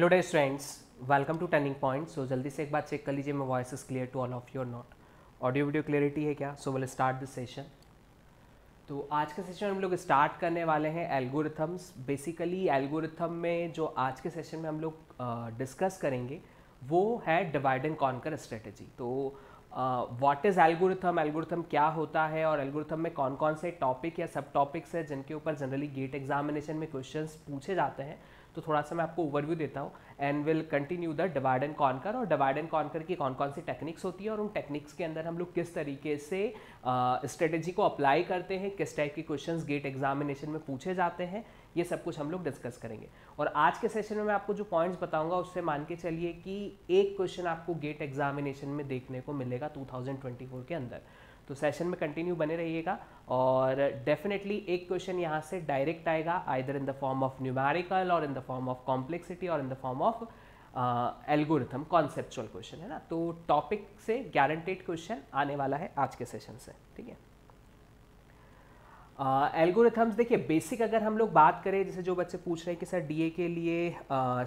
Hello dear students welcome to turning point so जल्दी से एक बार चेक कर लीजिए मैं voice is clear to all of your not audio video clarity है क्या so will start this session तो आज के सेशन हम लोग स्टार्ट करने वाले हैं एल्गोरिथम्स बेसिकली एल्गोरिथम में जो आज के सेशन में हम लोग डिस्कस uh, करेंगे वो है डिवाइड एंड कॉन्कर स्ट्रेटेजी तो व्हाट इज़ एल्गोरिथम एल्गोरिथम क्या होता है और एल्गोरिथम में कौन कौन से टॉपिक या सब टॉपिक्स हैं जिनके ऊपर जनरली गेट एग्जामिनेशन में क्वेश्चंस पूछे जाते हैं तो थोड़ा सा मैं आपको ओवरव्यू देता हूँ and will continue the divide and conquer और डिवाइड एंड कॉन्कर की कौन कौन सी टेक्निक्स होती है और उन टेक्निक्स के अंदर हम लोग किस तरीके से स्ट्रेटेजी uh, को अप्लाई करते हैं किस टाइप के क्वेश्चन गेट एग्जामिनेशन में पूछे जाते हैं ये सब कुछ हम लोग डिस्कस करेंगे और आज के सेशन में मैं आपको जो पॉइंट्स बताऊंगा उससे मान के चलिए कि एक क्वेश्चन आपको गेट एग्जामिनेशन में देखने को मिलेगा 2024 के अंदर तो सेशन में कंटिन्यू बने रहिएगा और डेफिनेटली एक क्वेश्चन यहाँ से डायरेक्ट आएगा either in the form of numerical और in the form of complexity और in the form of algorithm conceptual question है ना तो टॉपिक से गारंटेड क्वेश्चन आने वाला है आज के सेशन से ठीक है एल्गोरिथम्स uh, देखिए बेसिक अगर हम लोग बात करें जैसे जो बच्चे पूछ रहे हैं कि सर डीए के लिए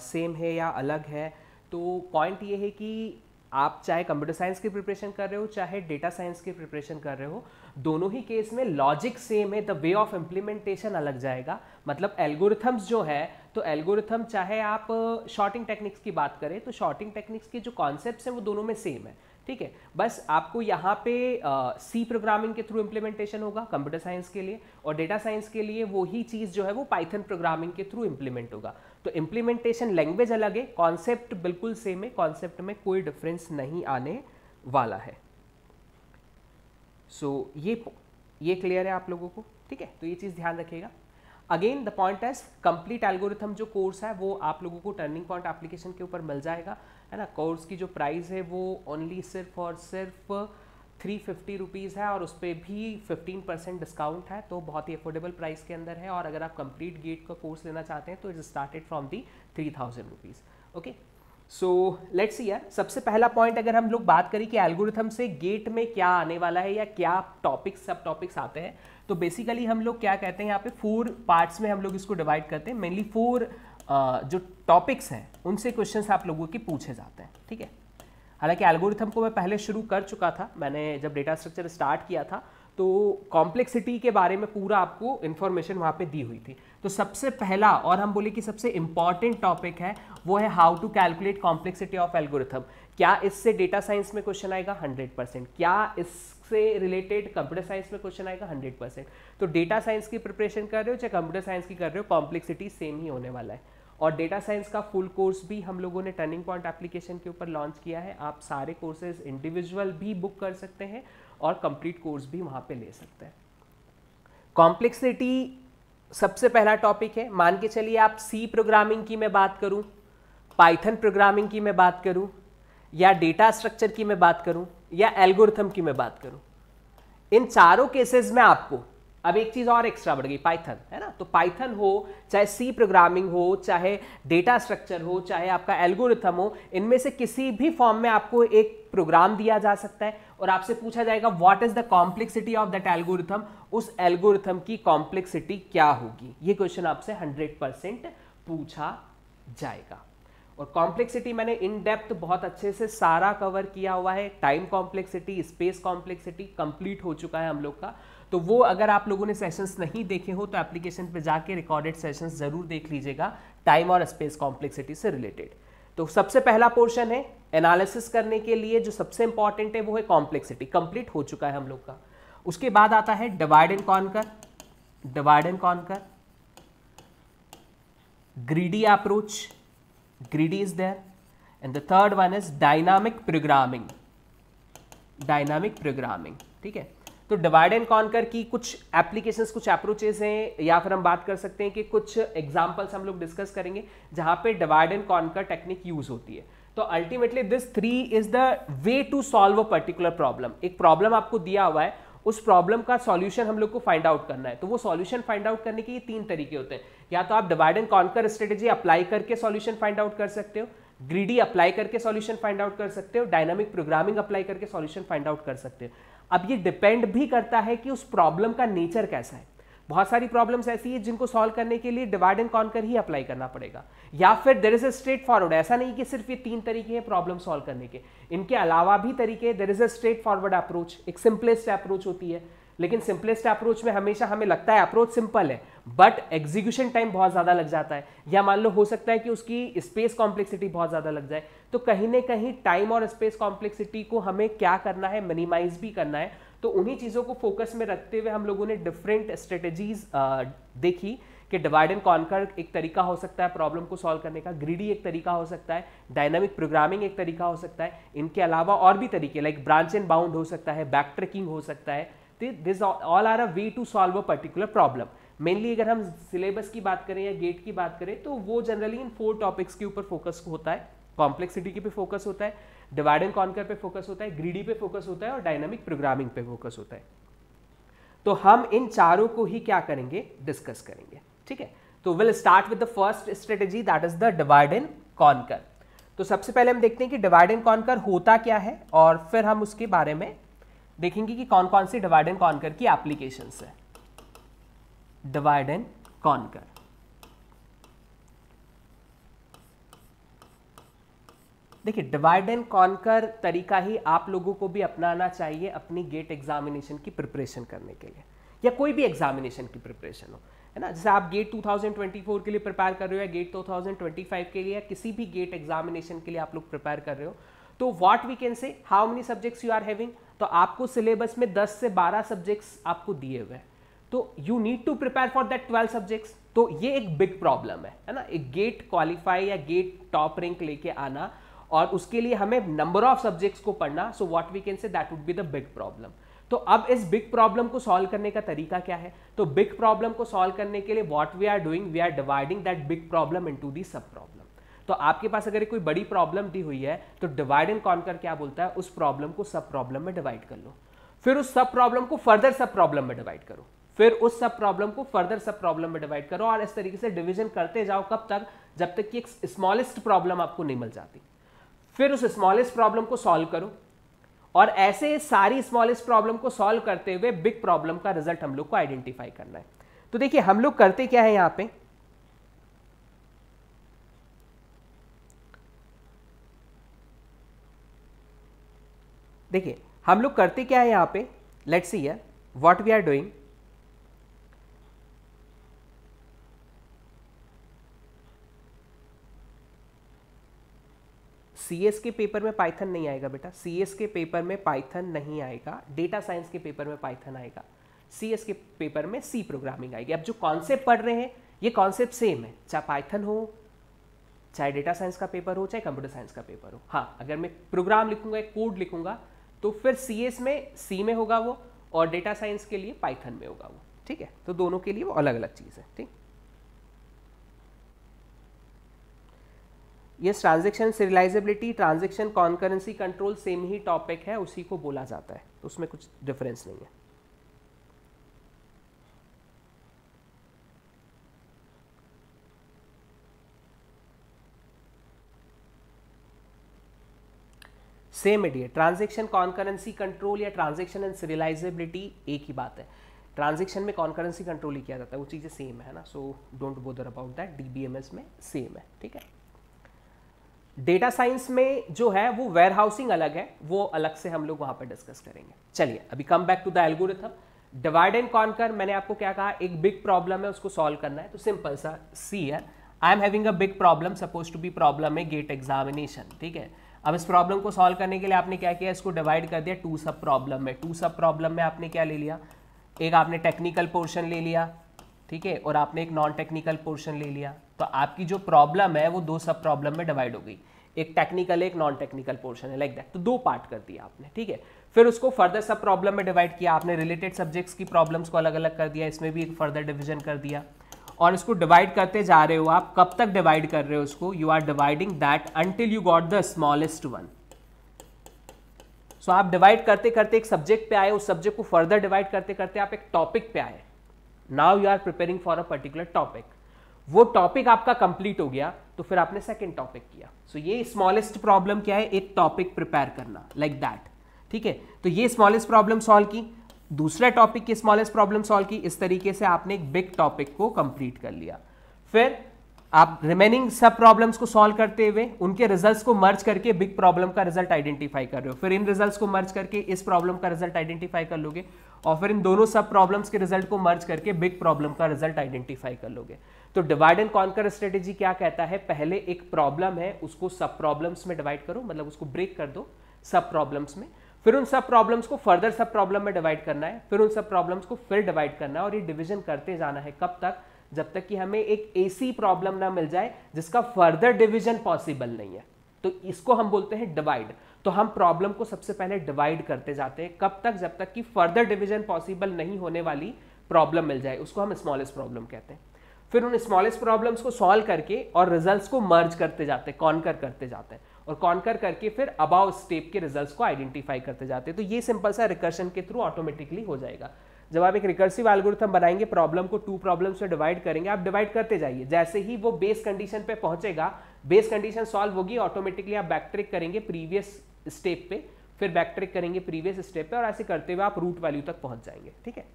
सेम uh, है या अलग है तो पॉइंट ये है कि आप चाहे कंप्यूटर साइंस की प्रिपरेशन कर रहे हो चाहे डेटा साइंस की प्रिपरेशन कर रहे हो दोनों ही केस में लॉजिक सेम है द वे ऑफ इम्प्लीमेंटेशन अलग जाएगा मतलब एल्गोरिथम्स जो है तो एल्गोरिथम चाहे आप शॉर्टिंग टेक्निक्स की बात करें तो शॉर्टिंग टेक्निक्स के जो कॉन्सेप्ट हैं वो दोनों में सेम है ठीक है बस आपको यहाँ पे सी प्रोग्रामिंग के थ्रू इम्प्लीमेंटेशन होगा कंप्यूटर साइंस के लिए और डेटा साइंस के लिए वही चीज़ जो है वो पाइथन प्रोग्रामिंग के थ्रू इम्प्लीमेंट होगा तो इम्प्लीमेंटेशन लैंग्वेज अलग है कॉन्सेप्ट बिल्कुल सेम है कॉन्सेप्ट में कोई डिफरेंस नहीं आने वाला है सो so, ये ये क्लियर है आप लोगों को ठीक है तो ये चीज़ ध्यान रखिएगा again the point as complete algorithm जो कोर्स है वो आप लोगों को टर्निंग पॉइंट एप्लीकेशन के ऊपर मिल जाएगा है ना कोर्स की जो प्राइस है वो ओनली सिर्फ और सिर्फ थ्री फिफ्टी रुपीज़ है और उस पर भी फिफ्टीन परसेंट डिस्काउंट है तो बहुत ही अफोर्डेबल प्राइस के अंदर है और अगर आप कंप्लीट गेट का कोर्स लेना चाहते हैं तो it's started from the three thousand rupees okay so let's यार सबसे पहला पॉइंट अगर हम लोग बात करें कि एल्गोरिथम से गेट में क्या आने वाला है या क्या टॉपिक्स सब टॉपिक्स आते हैं तो बेसिकली हम लोग क्या कहते हैं यहाँ पे फोर पार्ट्स में हम लोग इसको डिवाइड करते हैं मेनली फोर uh, जो टॉपिक्स हैं उनसे क्वेश्चंस आप लोगों के पूछे जाते हैं ठीक है हालांकि एल्गोरिथम को मैं पहले शुरू कर चुका था मैंने जब डेटा स्ट्रक्चर स्टार्ट किया था तो कॉम्प्लेक्सिटी के बारे में पूरा आपको इन्फॉर्मेशन वहाँ पे दी हुई थी तो सबसे पहला और हम बोले कि सबसे इम्पॉर्टेंट टॉपिक है वो है how to calculate complexity of algorithm क्या इससे डेटा साइंस में क्वेश्चन आएगा 100 परसेंट क्या इससे रिलेटेड कंप्यूटर साइंस में क्वेश्चन आएगा 100 परसेंट तो डेटा साइंस की प्रिपरेशन कर रहे हो चाहे कंप्यूटर साइंस की कर रहे हो कॉम्प्लेक्सिटी सेम ही होने वाला है और डेटा साइंस का फुल कोर्स भी हम लोगों ने टर्निंग पॉइंट एप्लीकेशन के ऊपर लॉन्च किया है आप सारे कोर्सेज इंडिविजुअल भी बुक कर सकते हैं और कंप्लीट कोर्स भी वहाँ पे ले सकते हैं कॉम्प्लेक्सिटी सबसे पहला टॉपिक है मान के चलिए आप सी प्रोग्रामिंग की मैं बात करूँ पाइथन प्रोग्रामिंग की मैं बात करूँ या डेटा स्ट्रक्चर की मैं बात करूँ या एल्गोरिथम की मैं बात करूँ इन चारों केसेस में आपको अब एक चीज़ और एक्स्ट्रा बढ़ गई पाइथन है ना तो पाइथन हो चाहे सी प्रोग्रामिंग हो चाहे डेटा स्ट्रक्चर हो चाहे आपका एल्गोरिथम हो इनमें से किसी भी फॉर्म में आपको एक प्रोग्राम दिया जा सकता है और आपसे पूछा जाएगा what is the complexity of that algorithm उस एल्गोरिथम की कॉम्प्लेक्सिटी क्या होगी ये क्वेश्चन आपसे हंड्रेड परसेंट पूछा जाएगा और कॉम्प्लेक्सिटी मैंने इन डेप्थ बहुत अच्छे से सारा कवर किया हुआ है time complexity space complexity complete हो चुका है हम लोग का तो वो अगर आप लोगों ने सेशंस नहीं देखे हो तो एप्लीकेशन पे जाके रिकॉर्डेड सेशंस ज़रूर देख लीजिएगा टाइम और स्पेस कॉम्प्लेक्सिटी से रिलेटेड तो सबसे पहला पोर्शन है एनालिसिस करने के लिए जो सबसे इंपॉर्टेंट है वो है कॉम्प्लेक्सिटी कंप्लीट हो चुका है हम लोग का उसके बाद आता है divide and conquer divide and conquer greedy approach greedy is there and the third one is dynamic programming dynamic programming ठीक है तो डिवाइड एंड कॉन्कर की कुछ एप्लीकेशंस कुछ अप्रोचेज हैं या फिर हम बात कर सकते हैं कि कुछ एग्जाम्पल्स हम लोग डिस्कस करेंगे जहां पे divide and conquer technique use होती है तो ultimately this three is the way to solve a particular problem एक प्रॉब्लम आपको दिया हुआ है उस प्रॉब्लम का सॉल्यूशन हम लोग को फाइंड आउट करना है तो वो सॉल्यूशन फाइंड आउट करने के ये तीन तरीके होते हैं या तो आप divide and conquer strategy apply करके सॉल्यूशन फाइंड आउट कर सकते हो ग्रीडी अप्लाई करके सॉल्यूशन फाइंड आउट कर सकते हो डायनामिक प्रोग्रामिंग अप्लाई करके सॉल्यूशन फाइंड आउट कर सकते हो अब ये डिपेंड भी करता है कि उस प्रॉब्लम का नेचर कैसा है बहुत सारी प्रॉब्लम्स ऐसी है जिनको सॉल्व करने के लिए डिवाइड एंड कॉन्कर ही अप्लाई करना पड़ेगा या फिर there is a straightforward ऐसा नहीं कि सिर्फ ये तीन तरीके हैं प्रॉब्लम सॉल्व करने के इनके अलावा भी तरीके there is a straightforward approach एक सिंपलेस्ट अप्रोच होती है लेकिन सिंपलेस्ट अप्रोच में हमेशा हमें लगता है अप्रोच सिंपल है बट एग्जीक्यूशन टाइम बहुत ज़्यादा लग जाता है या मान लो हो सकता है कि उसकी स्पेस कॉम्प्लेक्सिटी बहुत ज़्यादा लग जाए तो कहीं ना कहीं टाइम और स्पेस कॉम्प्लेक्सिटी को हमें क्या करना है मिनिमाइज भी करना है तो उन्हीं चीज़ों को फोकस में रखते हुए हम लोगों ने डिफरेंट स्ट्रेटेजीज देखी कि डिवाइड एंड कॉन्कर एक तरीका हो सकता है प्रॉब्लम को सॉल्व करने का ग्रीडी एक तरीका हो सकता है डायनामिक प्रोग्रामिंग एक तरीका हो सकता है इनके अलावा और भी तरीके लाइक ब्रांच एंड बाउंड हो सकता है बैक ट्रैकिंग हो सकता है this all are a way to solve a particular problem mainly अगर हम सिलेबस की बात करें या गेट की बात करें तो वो जनरली इन फोर टॉपिक्स के ऊपर फोकस होता है कॉम्प्लेक्सिटी के पे फोकस होता है डिवाइड एंड कॉन्कर पे फोकस होता है ग्रीडी पे फोकस होता है और डायनामिक प्रोग्रामिंग पे फोकस होता है तो हम इन चारों को ही क्या करेंगे डिस्कस करेंगे ठीक है तो will start with the first strategy that is the divide and conquer तो सबसे पहले हम देखते हैं कि डिवाइड एंड कॉन्कर होता क्या है और फिर हम उसके बारे में देखेंगे कि कौन कौन सी डिवाइड एंड कॉनकर की एप्लीकेशन है डिवाइड एंड कॉनकर देखिए डिवाइड एंड कॉनकर तरीका ही आप लोगों को भी अपनाना चाहिए अपनी गेट एग्जामिनेशन की प्रिपरेशन करने के लिए या कोई भी एग्जामिनेशन की प्रिपरेशन हो है ना जैसे आप गेट 2024 के लिए प्रिपेयर कर रहे हो या गेट 2025 के लिए या किसी भी गेट एग्जामिनेशन के लिए आप लोग प्रिपेयर कर रहे हो तो what we can say how many subjects you are having तो आपको सिलेबस में 10 से 12 सब्जेक्ट्स आपको दिए हुए हैं तो you need to prepare for that 12 subjects तो ये एक बिग प्रॉब्लम है है ना एक गेट क्वालिफाई या गेट टॉप रैंक लेके आना और उसके लिए हमें नंबर ऑफ सब्जेक्ट्स को पढ़ना so what we can say that would be the big problem तो अब इस बिग प्रॉब्लम को सॉल्व करने का तरीका क्या है तो बिग प्रॉब्लम को सॉल्व करने के लिए what we are doing we are dividing that big problem in the sub problem तो आपके पास अगर कोई बड़ी प्रॉब्लम दी हुई है तो डिवाइड एंड कॉन्कर क्या बोलता है उस प्रॉब्लम को सब प्रॉब्लम में डिवाइड कर लो फिर उस सब प्रॉब्लम को फर्दर सब प्रॉब्लम में डिवाइड करो फिर उस सब प्रॉब्लम को फर्दर सब प्रॉब्लम में डिवाइड करो और इस तरीके से डिवीजन करते जाओ कब तक जब तक कि एक स्मॉलेस्ट प्रॉब्लम आपको नहीं मिल जाती फिर उस स्मॉलेस्ट प्रॉब्लम को सॉल्व करो और ऐसे सारी स्मॉलेस्ट प्रॉब्लम को सॉल्व करते हुए बिग प्रॉब्लम का रिजल्ट हम लोग को आइडेंटिफाई करना है तो देखिए हम लोग करते क्या है यहां पर देखिए हम लोग करते क्या है यहाँ पे लेट्स सी है what we are doing CS के पेपर में पाइथन नहीं आएगा बेटा सीएस के पेपर में पाइथन नहीं आएगा डेटा साइंस के पेपर में पाइथन आएगा सीएस के पेपर में सी प्रोग्रामिंग आएगी अब जो कॉन्सेप्ट पढ़ रहे हैं ये कॉन्सेप्ट सेम है चाहे पाइथन हो चाहे डेटा साइंस का पेपर हो चाहे कंप्यूटर साइंस का पेपर हो हाँ अगर मैं प्रोग्राम लिखूंगा एक कोड लिखूंगा तो फिर सी में सी में होगा वो और डेटा साइंस के लिए पाइथन में होगा वो ठीक है तो दोनों के लिए वो अलग अलग चीज़ है ठीक ये transaction serializability transaction concurrency control same ही टॉपिक है उसी को बोला जाता है तो उसमें कुछ डिफरेंस नहीं है सेम इडिए ट्रांजेक्शन कॉन्करेंसी कंट्रोल या ट्रांजेक्शन एंड सीरियलाइजेबिलिटी एक ही बात है ट्रांजेक्शन में कॉन्करेंसी कंट्रोल ही किया जाता है वो चीज़ें सेम है ना so don't bother about that डी में सेम है ठीक है डेटा साइंस में जो है वो वेयर हाउसिंग अलग है वो अलग से हम लोग वहाँ पर डिस्कस करेंगे चलिए अभी come back to the algorithm divide and कर मैंने आपको क्या कहा एक बिग प्रॉब्लम है उसको सॉल्व करना है तो सिंपल सा सी है I am having a big problem suppose to be problem है गेट एग्जामिनेशन ठीक है अब इस प्रॉब्लम को सॉल्व करने के लिए आपने क्या किया इसको डिवाइड कर दिया टू सब प्रॉब्लम में टू सब प्रॉब्लम में आपने क्या ले लिया एक आपने टेक्निकल पोर्शन ले लिया ठीक है और आपने एक नॉन टेक्निकल पोर्शन ले लिया तो आपकी जो प्रॉब्लम है वो दो सब प्रॉब्लम में डिवाइड हो गई एक टेक्निकल एक नॉन टेक्निकल पोर्शन है लाइक दैट तो दो पार्ट कर दिया आपने ठीक है फिर उसको फर्दर सब प्रॉब्लम में डिवाइड किया आपने रिलेटेड सब्जेक्ट्स की प्रॉब्लम्स को अलग अलग कर दिया इसमें भी एक फर्दर डिवीजन कर दिया और इसको डिवाइड करते जा रहे हो आप कब तक डिवाइड कर रहे हो उसको you are dividing that until you got the smallest one सो आप डिवाइड करते करते एक सब्जेक्ट पे आए उस सब्जेक्ट को फर्दर डिवाइड करते करते आप एक टॉपिक पे आए now you are preparing for a particular topic वो टॉपिक आपका कंप्लीट हो गया तो फिर आपने सेकेंड टॉपिक किया सो so, ये स्मॉलेस्ट प्रॉब्लम क्या है एक टॉपिक प्रिपेयर करना लाइक like दैट ठीक है तो ये स्मॉलेस्ट प्रॉब्लम सॉल्व की दूसरा टॉपिक की स्मॉलेस्ट प्रॉब्लम सॉल्व की इस तरीके से आपने एक बिग टॉपिक को कंप्लीट कर लिया फिर आप रिमेनिंग सब प्रॉब्लम्स को सॉल्व करते हुए उनके रिजल्ट्स को मर्ज करके बिग प्रॉब्लम का रिजल्ट आइडेंटिफाई कर रहे हो फिर इन रिजल्ट्स को मर्ज करके इस प्रॉब्लम का रिजल्ट आइडेंटिफाई कर लोगे और फिर इन दोनों सब प्रॉब्लम्स के रिजल्ट को मर्ज करके बिग प्रॉब्लम का रिजल्ट आइडेंटिफाई कर लोगे तो डिवाइड एंड कॉन्कर स्ट्रेटेजी क्या कहता है पहले एक प्रॉब्लम है उसको सब प्रॉब्लम्स में डिवाइड करो मतलब उसको ब्रेक कर दो सब प्रॉब्लम्स में फिर उन सब प्रॉब्लम्स को फर्दर सब प्रॉब्लम में डिवाइड करना है फिर उन सब प्रॉब्लम्स को फिर डिवाइड करना है और ये डिवीजन करते जाना है कब तक जब तक कि हमें एक ऐसी प्रॉब्लम ना मिल जाए जिसका फर्दर डिवीजन पॉसिबल नहीं है तो इसको हम बोलते हैं डिवाइड तो हम प्रॉब्लम को सबसे पहले डिवाइड करते जाते हैं कब तक जब तक कि फर्दर डिविजन पॉसिबल नहीं होने वाली प्रॉब्लम मिल जाए उसको हम स्मॉलेस्ट प्रॉब्लम कहते हैं फिर उन स्मॉलेस्ट प्रॉब्लम्स को सॉल्व करके और रिजल्ट्स को मर्ज करते जाते हैं कॉन्कर करते जाते हैं और कॉन्कर करके फिर अबाव स्टेप के रिजल्ट को आइडेंटिफाई करते जाते हैं तो ये सिंपल सा रिकर्शन के थ्रू ऑटोमेटिकली हो जाएगा जब आप एक रिकर्सिव एल्गोरिथम बनाएंगे प्रॉब्लम को टू प्रॉब्लम्स में डिवाइड करेंगे आप डिवाइड करते जाइए जैसे ही वो बेस कंडीशन पे पहुंचेगा बेस कंडीशन सॉल्व होगी ऑटोमेटिकली आप बैकट्रिक करेंगे प्रीवियस स्टेप पे फिर बैकट्रिक करेंगे प्रीवियस स्टेप पे और ऐसे करते हुए आप रूट वैल्यू तक पहुंच जाएंगे ठीक है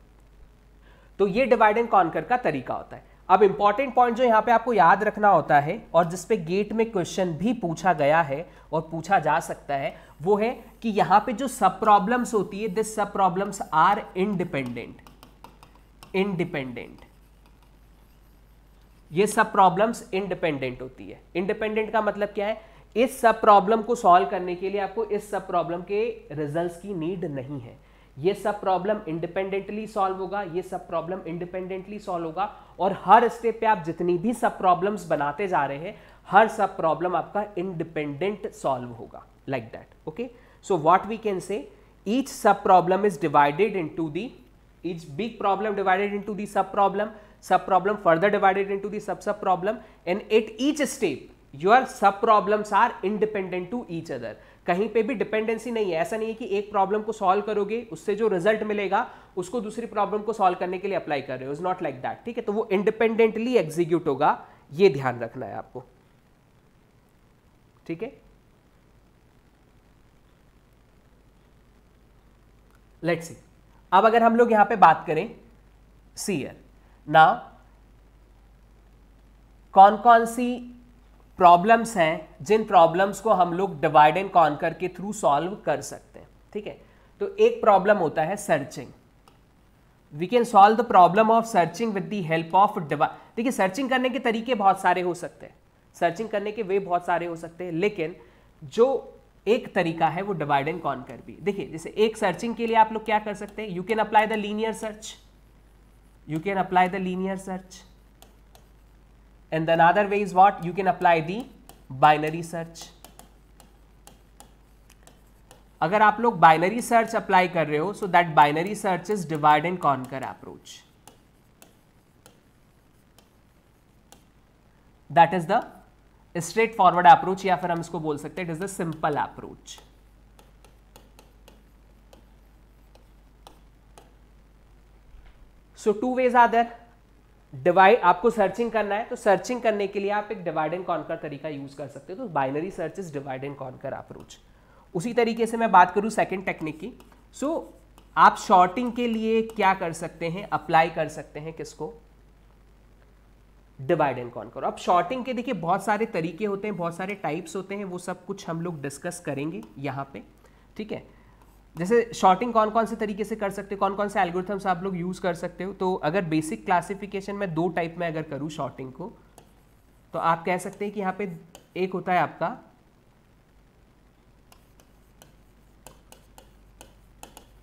तो ये डिवाइड एंड कॉन्कर का तरीका होता है अब इंपॉर्टेंट पॉइंट जो यहाँ पे आपको याद रखना होता है और जिसपे गेट में क्वेश्चन भी पूछा गया है और पूछा जा सकता है वो है कि यहाँ पे जो सब प्रॉब्लम्स होती है दिस सब प्रॉब्लम्स आर इनडिपेंडेंट इनडिपेंडेंट ये सब प्रॉब्लम्स इनडिपेंडेंट होती है इनडिपेंडेंट का मतलब क्या है इस सब प्रॉब्लम को सॉल्व करने के लिए आपको इस सब प्रॉब्लम के रिजल्ट्स की नीड नहीं है ये सब प्रॉब्लम इंडिपेंडेंटली सॉल्व होगा ये सब प्रॉब्लम इंडिपेंडेंटली सॉल्व होगा और हर स्टेप पे आप जितनी भी सब प्रॉब्लम्स बनाते जा रहे हैं हर सब प्रॉब्लम आपका इंडिपेंडेंट सॉल्व होगा like that okay so what we can say each sub problem is divided into the each big problem divided into the sub problem sub problem further divided into the sub sub problem and at each step your sub problems are independent to each other कहीं पे भी dependency नहीं है ऐसा नहीं है कि एक प्रॉब्लम को सॉल्व करोगे उससे जो रिजल्ट मिलेगा उसको दूसरी प्रॉब्लम को सॉल्व करने के लिए अप्लाई कर रहे हो इज नॉट लाइक दैट ठीक है तो वो इंडिपेंडेंटली एग्जीक्यूट होगा ये ध्यान रखना है आपको ठीक है लेट सी अब अगर हम लोग यहां पे बात करें सीयर नाउ कौन कौन सी प्रॉब्लम्स हैं जिन प्रॉब्लम्स को हम लोग डिवाइड एंड कॉन्कर के थ्रू सॉल्व कर सकते हैं ठीक है तो एक प्रॉब्लम होता है searching we can solve the problem of searching with the help of divide देखिए सर्चिंग करने के तरीके बहुत सारे हो सकते हैं सर्चिंग करने के वे बहुत सारे हो सकते हैं लेकिन जो एक तरीका है वो डिवाइड एंड कर भी देखिए जैसे एक सर्चिंग के लिए आप लोग क्या कर सकते हैं you can apply the linear search you can apply the linear search and the another way is what you can apply the binary search अगर आप लोग बाइनरी सर्च अप्लाई कर रहे हो so that binary search is divide and conquer approach that is the straightforward approach या फिर हम इसको बोल सकते हैं it is the simple approach so two ways other divide आपको सर्चिंग करना है तो सर्चिंग करने के लिए आप एक डिवाइड एंड कॉन्कर तरीका यूज कर सकते हो तो binary search is divide and conquer approach उसी तरीके से मैं बात करूं सेकेंड टेक्निक की सो so, आप शॉर्टिंग के लिए क्या कर सकते हैं अप्लाई कर सकते हैं किसको डिवाइड एंड कॉन्कर अब शॉर्टिंग के देखिए बहुत सारे तरीके होते हैं बहुत सारे टाइप्स होते हैं वो सब कुछ हम लोग डिस्कस करेंगे यहाँ पे ठीक है जैसे शॉर्टिंग कौन कौन से तरीके से कर सकते हो कौन कौन से एल्गोरिथम्स आप लोग यूज़ कर सकते हो तो अगर बेसिक क्लासिफिकेशन में दो टाइप में अगर करूँ शॉर्टिंग को तो आप कह सकते हैं कि यहाँ पे एक होता है आपका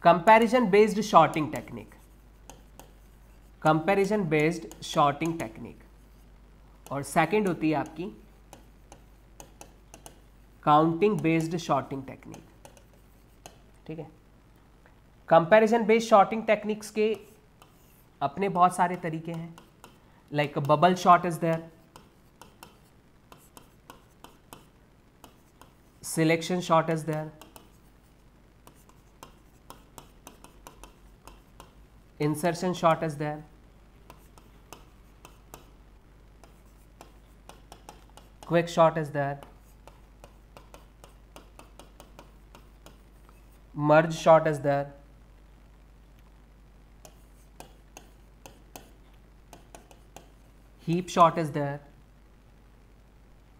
comparison based sorting technique comparison based sorting technique और सेकंड होती है आपकी काउंटिंग बेस्ड शॉर्टिंग टेक्निक ठीक है कंपैरिजन बेस्ड शॉर्टिंग टेक्निक्स के अपने बहुत सारे तरीके हैं like bubble sort is there selection sort is there insertion sort is there quick sort is there merge sort is there heap sort is there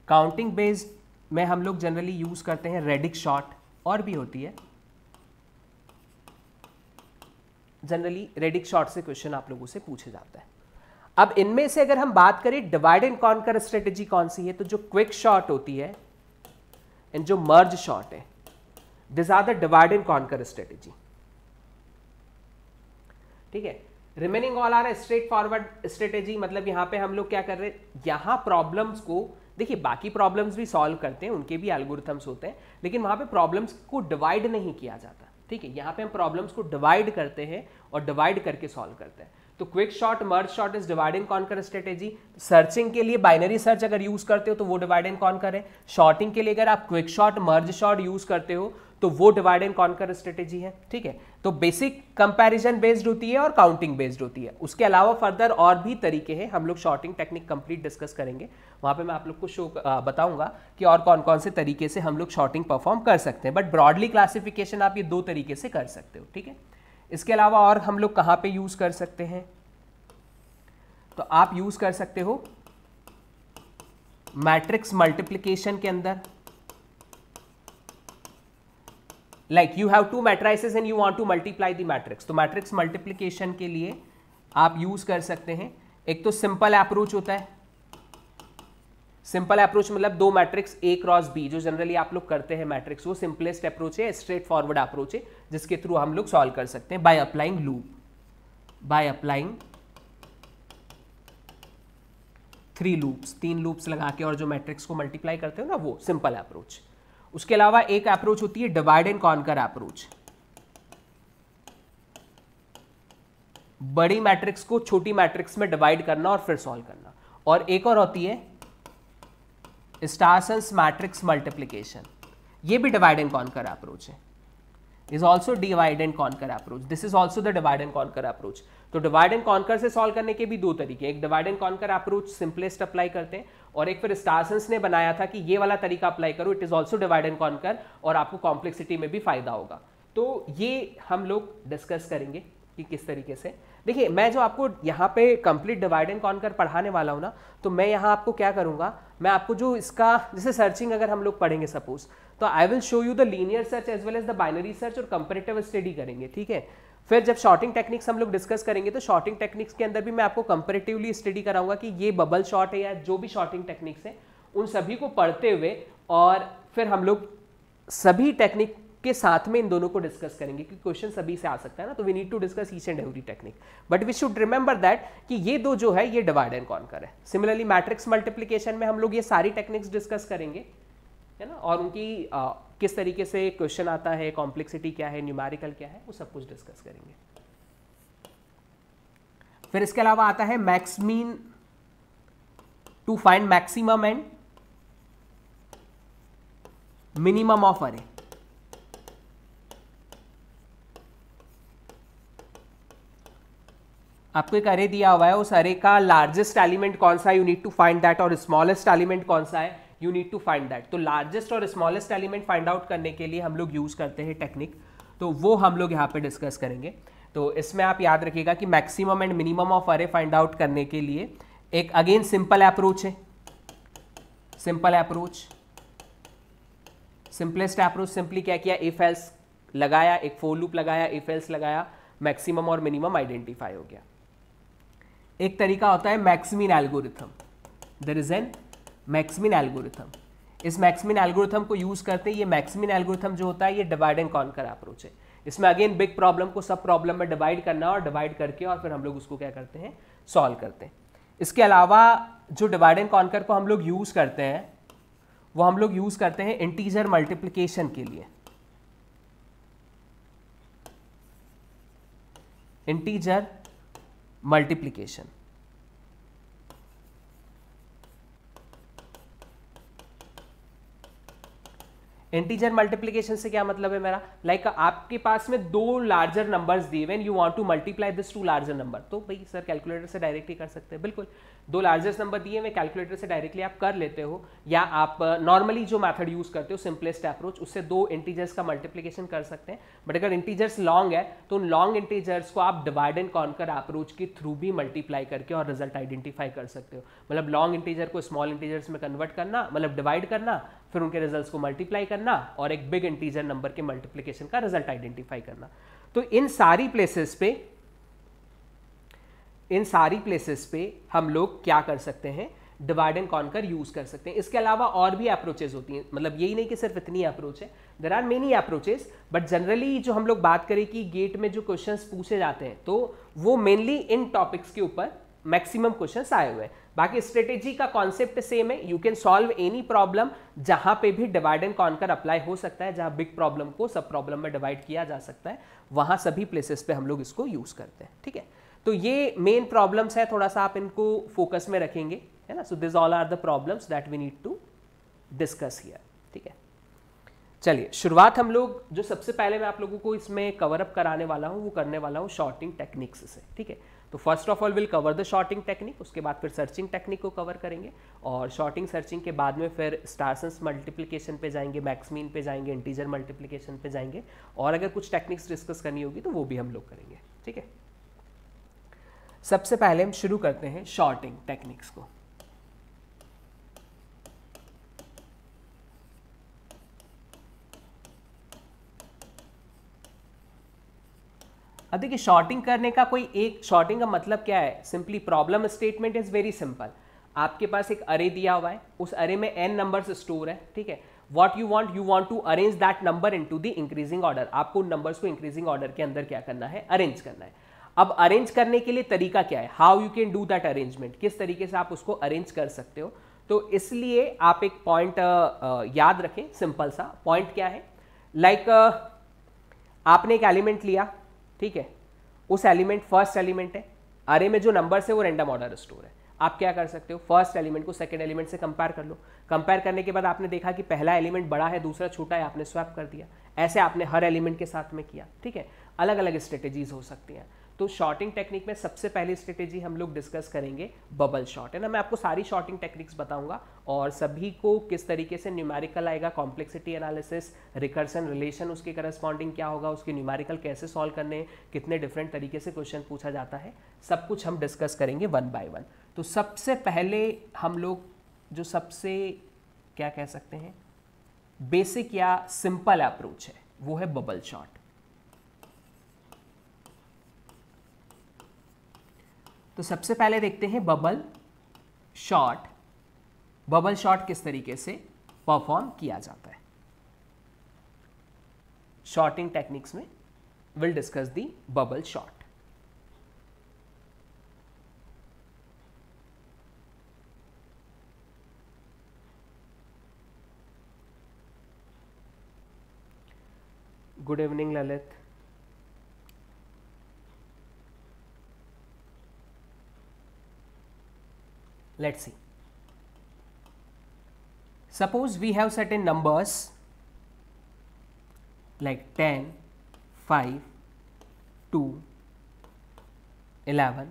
counting based में हम लोग generally use करते हैं रेडिक शॉर्ट और भी होती है जनरली रेडिक शॉर्ट से क्वेश्चन आप लोगों से पूछे जाता है अब इनमें से अगर हम बात करें डिवाइड एंड कॉन्कर स्ट्रेटेजी कौन सी है तो जो क्विक शॉर्ट होती है एंड जो मर्ज शॉर्ट है these are the divide and conquer strategy ठीक है remaining all are straightforward strategy मतलब यहां पे हम लोग क्या कर रहे हैं यहां प्रॉब्लम्स को देखिए बाकी प्रॉब्लम्स भी सॉल्व करते हैं उनके भी एल्गोरिथम्स होते हैं लेकिन वहां पे प्रॉब्लम्स को डिवाइड नहीं किया जाता ठीक है यहां पे हम प्रॉब्लम्स को डिवाइड करते हैं और डिवाइड करके सॉल्व करते हैं तो quick sort merge sort is divide and conquer strategy searching के लिए बाइनरी सर्च अगर यूज करते हो तो वो डिवाइड एंड कॉन्कर है शॉर्टिंग के लिए अगर आप quick sort merge sort use करते हो तो वो डिवाइड एंड कॉन्कर स्ट्रेटेजी है ठीक है तो बेसिक कंपैरिजन बेस्ड होती है और काउंटिंग बेस्ड होती है उसके अलावा फर्दर और भी तरीके हैं हम लोग शॉर्टिंग टेक्निक कंप्लीट डिस्कस करेंगे वहां पे मैं आप लोग को शो बताऊंगा कि और कौन कौन से तरीके से हम लोग शॉर्टिंग परफॉर्म कर सकते हैं बट ब्रॉडली क्लासिफिकेशन आप ये दो तरीके से कर सकते हो ठीक है इसके अलावा और हम लोग कहाँ पर यूज़ कर सकते हैं तो आप यूज़ कर सकते हो मैट्रिक्स मल्टीप्लीकेशन के अंदर like you have two matrices and you want to multiply the matrix तो मैट्रिक्स मल्टीप्लीकेशन के लिए आप यूज़ कर सकते हैं एक तो सिंपल अप्रोच होता है सिंपल अप्रोच मतलब दो मैट्रिक्स ए क्रॉस बी जो जनरली आप लोग करते हैं मैट्रिक्स वो सिंपलेस्ट अप्रोच है स्ट्रेट फॉरवर्ड अप्रोच है जिसके थ्रू हम लोग सॉल्व कर सकते हैं by applying loop by applying three loops तीन लूप्स लगा के और जो मैट्रिक्स को मल्टीप्लाई करते हो ना वो सिंपल अप्रोच उसके अलावा एक अप्रोच होती है डिवाइड एंड कॉनकर अप्रोच बड़ी मैट्रिक्स को छोटी मैट्रिक्स में डिवाइड करना और फिर सॉल्व करना और एक और होती है स्टारसंस मैट्रिक्स मल्टीप्लीकेशन ये भी डिवाइड एंड कॉनकर अप्रोच है is also divide and conquer approach this is also the divide and conquer approach तो डिवाइड एंड कॉन्कर से सॉल्व करने के भी दो तरीके एक divide and conquer approach simplest apply करते हैं और एक फिर स्टारसन्स ने बनाया था कि ये वाला तरीका अप्लाई करो it is also divide and conquer और आपको कॉम्प्लेक्सिटी में भी फायदा होगा तो ये हम लोग डिस्कस करेंगे कि किस तरीके से देखिए मैं जो आपको यहाँ पे कंप्लीट डिवाइड एंड कॉन्कर पढ़ाने वाला हूँ ना तो मैं यहाँ आपको क्या करूँगा मैं आपको जो इसका जैसे सर्चिंग अगर हम लोग पढ़ेंगे सपोज तो I will show you the linear search as well as the binary search और कंपेरेटिव स्टडी करेंगे ठीक है फिर जब शॉर्टिंग टेक्निक्स हम लोग डिस्कस करेंगे तो शॉर्टिंग टेक्निक्स के अंदर भी मैं आपको कंपेरेटिवली स्टडी कराऊंगा कि ये बबल शॉर्ट है या जो भी शॉर्टिंग टेक्निक्स हैं उन सभी को पढ़ते हुए और फिर हम लोग सभी टेक्निक के साथ में इन दोनों को डिस्कस करेंगे क्योंकि क्वेश्चन सभी से आ सकता है ना तो we need to discuss each and every technique but we should remember that कि ये दो जो है ये डिवाइड एंड कॉन्कर है सिमिलरली मैट्रिक्स मल्टीप्लीकेशन में हम लोग ये सारी टेक्निक्स डिस्कस करेंगे है ना और उनकी आ, किस तरीके से क्वेश्चन आता है कॉम्प्लेक्सिटी क्या है न्यूमेरिकल क्या है वो सब कुछ डिस्कस करेंगे फिर इसके अलावा आता है max min to find maximum and minimum of array आपको एक अरे दिया हुआ है उस अरे का लार्जेस्ट एलिमेंट कौन सा है you need to find that और स्मॉलेस्ट एलिमेंट कौन सा है you need to find that तो लार्जेस्ट और स्मॉलेस्ट एलिमेंट फाइंड आउट करने के लिए हम लोग यूज़ करते हैं टेक्निक तो वो हम लोग यहाँ पे डिस्कस करेंगे तो इसमें आप याद रखिएगा कि मैक्सिमम एंड मिनिमम ऑफ अरे फाइंड आउट करने के लिए एक अगेन सिंपल अप्रोच है simple approach simplest approach simply क्या किया इफ एल्स लगाया एक फोर लूप लगाया इफ एल्स लगाया मैक्सिमम और मिनिमम आइडेंटिफाई हो गया एक तरीका होता है maxmin algorithm there is an maxmin algorithm इस मैक्समिन एल्गोरिथम को यूज करते हैं ये मैक्समिन एल्गोरिथम जो होता है ये डिवाइड एंड कॉन्कर अप्रोच है इसमें अगेन बिग प्रॉब्लम को सब प्रॉब्लम में डिवाइड करना और डिवाइड करके और फिर हम लोग उसको क्या करते हैं सॉल्व करते हैं इसके अलावा जो डिवाइड एंड कॉन्कर को हम लोग यूज़ करते हैं वो हम लोग यूज़ करते हैं इंटीजर मल्टीप्लीकेशन के लिए इंटीजर मल्टीप्लीकेशन इंटीजर मल्टीप्लीकेशन से क्या मतलब है मेरा लाइक like, आपके पास में दो लार्जर नंबर्स दिए हुए you want to multiply this two larger number तो भाई सर कैलकुलेटर से डायरेक्टली कर सकते हैं बिल्कुल दो लार्जेस्ट नंबर दिए हुए कैलकुलेटर से डायरेक्टली आप कर लेते हो या आप नॉर्मली uh, जो मेथड यूज़ करते हो सिंपलेस्ट अप्रोच उससे दो इंटीजर्स का मल्टीप्लीकेशन कर सकते हैं बट अगर इंटीजर्स लॉन्ग है तो उन लॉन्ग इंटीजर्स को आप डिवाइड एंड कॉन्कर अप्रोच के थ्रू भी मल्टीप्लाई करके और रिजल्ट आइडेंटिफाई कर सकते हो मतलब लॉन्ग इंटीजर को स्मॉल इंटीजर्स में कन्वर्ट करना मतलब डिवाइड करना फिर उनके रिजल्ट को मल्टीप्लाई करना और एक बिग इंटीजर नंबर के मल्टीप्लीकेशन का रिजल्ट आइडेंटिफाई करना तो इन सारी प्लेसेस पे इन सारी प्लेसेस पे हम लोग क्या कर सकते हैं डिवाइड एंड कर यूज़ कर सकते हैं इसके अलावा और भी अप्रोचेज होती हैं मतलब यही नहीं कि सिर्फ इतनी अप्रोच है there are many approaches but generally जो हम लोग बात करें कि गेट में जो क्वेश्चंस पूछे जाते हैं तो वो मेनली इन टॉपिक्स के ऊपर मैक्सिमम क्वेश्चंस आए हुए हैं बाकी स्ट्रेटेजी का कॉन्सेप्ट सेम है you can solve any problem जहाँ पे भी डिवाइड एंड कर अप्लाई हो सकता है जहाँ बिग प्रॉब्लम को सब प्रॉब्लम में डिवाइड किया जा सकता है वहाँ सभी प्लेसेस पे हम लोग इसको यूज़ करते हैं ठीक है तो ये मेन प्रॉब्लम्स है थोड़ा सा आप इनको फोकस में रखेंगे है ना so this all are the problems that we need to discuss here ठीक है चलिए शुरुआत हम लोग जो सबसे पहले मैं आप लोगों को इसमें कवर अप कराने वाला हूँ वो करने वाला हूँ शॉर्टिंग टेक्निक्स से ठीक है तो first of all will cover the sorting technique उसके बाद फिर सर्चिंग टेक्निक को कवर करेंगे और शॉर्टिंग सर्चिंग के बाद में फिर स्टारसेंस मल्टीप्लीकेशन पे जाएंगे मैक्समीन पे जाएंगे इंटीजर मल्टीप्लीकेशन पे जाएंगे और अगर कुछ टेक्निक्स डिस्कस करनी होगी तो वो भी हम लोग करेंगे ठीक है सबसे पहले हम शुरू करते हैं शॉर्टिंग टेक्निक्स को अब देखिए शॉर्टिंग करने का कोई एक शॉर्टिंग का मतलब क्या है simply problem statement is very simple आपके पास एक अरे दिया हुआ है उस अरे में एन नंबर स्टोर है ठीक है what you want you want to arrange that number into the increasing order आपको उन को इंक्रीजिंग ऑर्डर के अंदर क्या करना है अरेंज करना है अब अरेंज करने के लिए तरीका क्या है how you can do that arrangement किस तरीके से आप उसको अरेंज कर सकते हो तो इसलिए आप एक पॉइंट याद रखें सिंपल सा पॉइंट क्या है लाइक like, आपने एक एलिमेंट लिया ठीक है उस एलिमेंट फर्स्ट एलिमेंट है अरे में जो नंबर है वो रेंडम ऑर्डर स्टोर है आप क्या कर सकते हो फर्स्ट एलिमेंट को सेकेंड एलिमेंट से कंपेयर कर लो कंपेयर करने के बाद आपने देखा कि पहला एलिमेंट बड़ा है दूसरा छोटा है आपने स्वैप कर दिया ऐसे आपने हर एलिमेंट के साथ में किया ठीक है अलग अलग स्ट्रेटेजीज हो सकती हैं तो शॉर्टिंग टेक्निक में सबसे पहली स्ट्रेटेजी हम लोग डिस्कस करेंगे बबल शॉट है ना मैं आपको सारी शॉर्टिंग टेक्निक्स बताऊंगा और सभी को किस तरीके से न्यूमेरिकल आएगा कॉम्प्लेक्सिटी एनालिसिस रिकर्सन रिलेशन उसके करस्पॉन्डिंग क्या होगा उसके न्यूमेरिकल कैसे सॉल्व करने कितने डिफरेंट तरीके से क्वेश्चन पूछा जाता है सब कुछ हम डिस्कस करेंगे वन बाय वन तो सबसे पहले हम लोग जो सबसे क्या कह सकते हैं बेसिक या सिंपल अप्रोच है वो है बबल शॉर्ट तो सबसे पहले देखते हैं बबल शॉट बबल शॉट किस तरीके से परफॉर्म किया जाता है शॉटिंग टेक्निक्स में will discuss the bubble sort good evening Lalit let's see suppose we have certain numbers like 10 5 2 11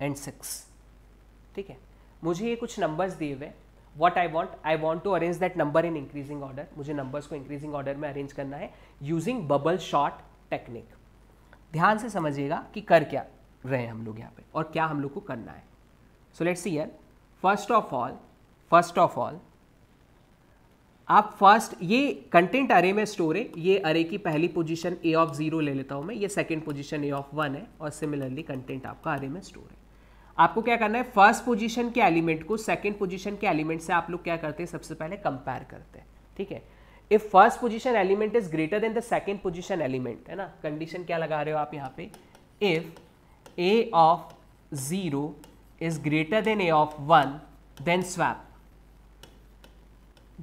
and six ठीक है मुझे ये कुछ नंबर्स दिए हुए what I want I want to arrange that number in increasing order मुझे numbers को increasing order में अरेंज करना है यूजिंग बबल शॉट टेक्निक ध्यान से समझिएगा कि कर क्या रहे हैं हम लोग यहाँ पे और क्या हम लोग को करना है so let's see here first of all first of all आप फर्स्ट ये कंटेंट अरे में स्टोर है ये अरे की पहली पोजीशन ए ऑफ जीरो ले लेता हूं मैं ये second position a of one है और सिमिलरली कंटेंट आपका अरे में स्टोर है आपको क्या करना है फर्स्ट पोजीशन के एलिमेंट को सेकंड पोजीशन के एलिमेंट से आप लोग क्या करते हैं सबसे पहले कंपेयर करते हैं ठीक है if first position element is greater than the second position element है ना कंडीशन क्या लगा रहे हो आप यहाँ पे if a of zero is greater than a of one then swap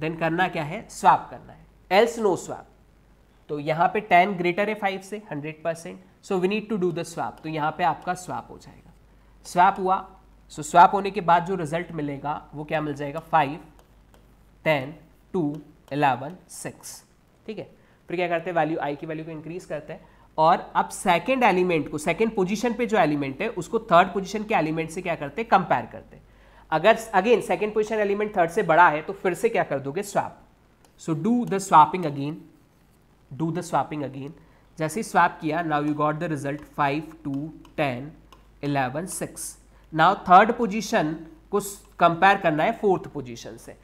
then करना क्या है स्वैप करना है एल्स नो स्वैप तो यहां पे टेन ग्रेटर है फाइव से hundred percent so we need to do the swap तो यहां पे आपका स्वैप हो जाएगा स्वैप हुआ सो so स्वैप होने के बाद जो रिजल्ट मिलेगा वो क्या मिल जाएगा five ten two eleven six ठीक है फिर क्या करते हैं वैल्यू आई की वैल्यू को इंक्रीज करते हैं और अब सेकेंड एलिमेंट को सेकेंड पोजिशन पे जो एलिमेंट है उसको थर्ड पोजिशन के एलिमेंट से क्या करते हैं कंपेयर करते अगर again second position element third से बड़ा है तो फिर से क्या कर दोगे swap so do the swapping again do the swapping again जैसे स्वैप किया now you got the result five two ten eleven six now third position को कंपेयर करना है फोर्थ पोजिशन से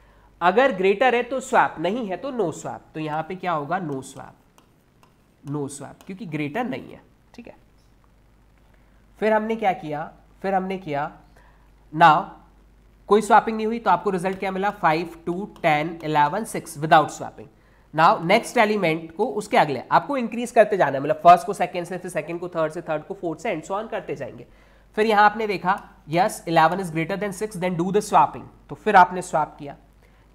अगर ग्रेटर है तो स्वैप नहीं है तो नो no स्वैप तो यहां पे क्या होगा no no swap no swap क्योंकि ग्रेटर नहीं है ठीक है फिर हमने क्या किया फिर हमने किया ना कोई स्वैपिंग नहीं हुई तो आपको रिजल्ट क्या मिला five two ten eleven six without swapping now next element को उसके अगले आपको इंक्रीज करते जाना है मतलब फर्स्ट को सेकंड से फिर सेकंड को थर्ड से थर्ड को फोर्थ से एंड सो ऑन करते जाएंगे फिर यहां आपने देखा yes eleven is greater than six then do the swapping तो फिर आपने स्वैप किया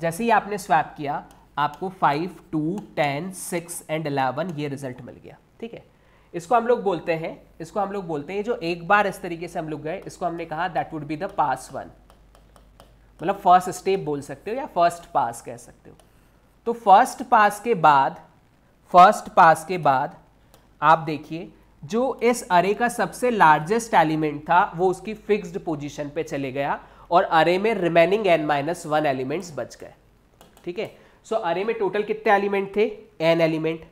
जैसे ही आपने स्वैप किया आपको five two ten six and eleven ये रिजल्ट मिल गया ठीक है इसको हम लोग बोलते हैं इसको हम लोग बोलते हैं जो एक बार इस तरीके से हम लोग गए इसको हमने कहा that would be the pass one मतलब फर्स्ट स्टेप बोल सकते हो या फर्स्ट पास कह सकते हो तो फर्स्ट पास के बाद फर्स्ट पास के बाद आप देखिए जो इस अरे का सबसे लार्जेस्ट एलिमेंट था वो उसकी फिक्स्ड पोजीशन पे चले गया और अरे में remaining n minus one elements बच गए ठीक है सो so, अरे में टोटल कितने एलिमेंट थे एन एलिमेंट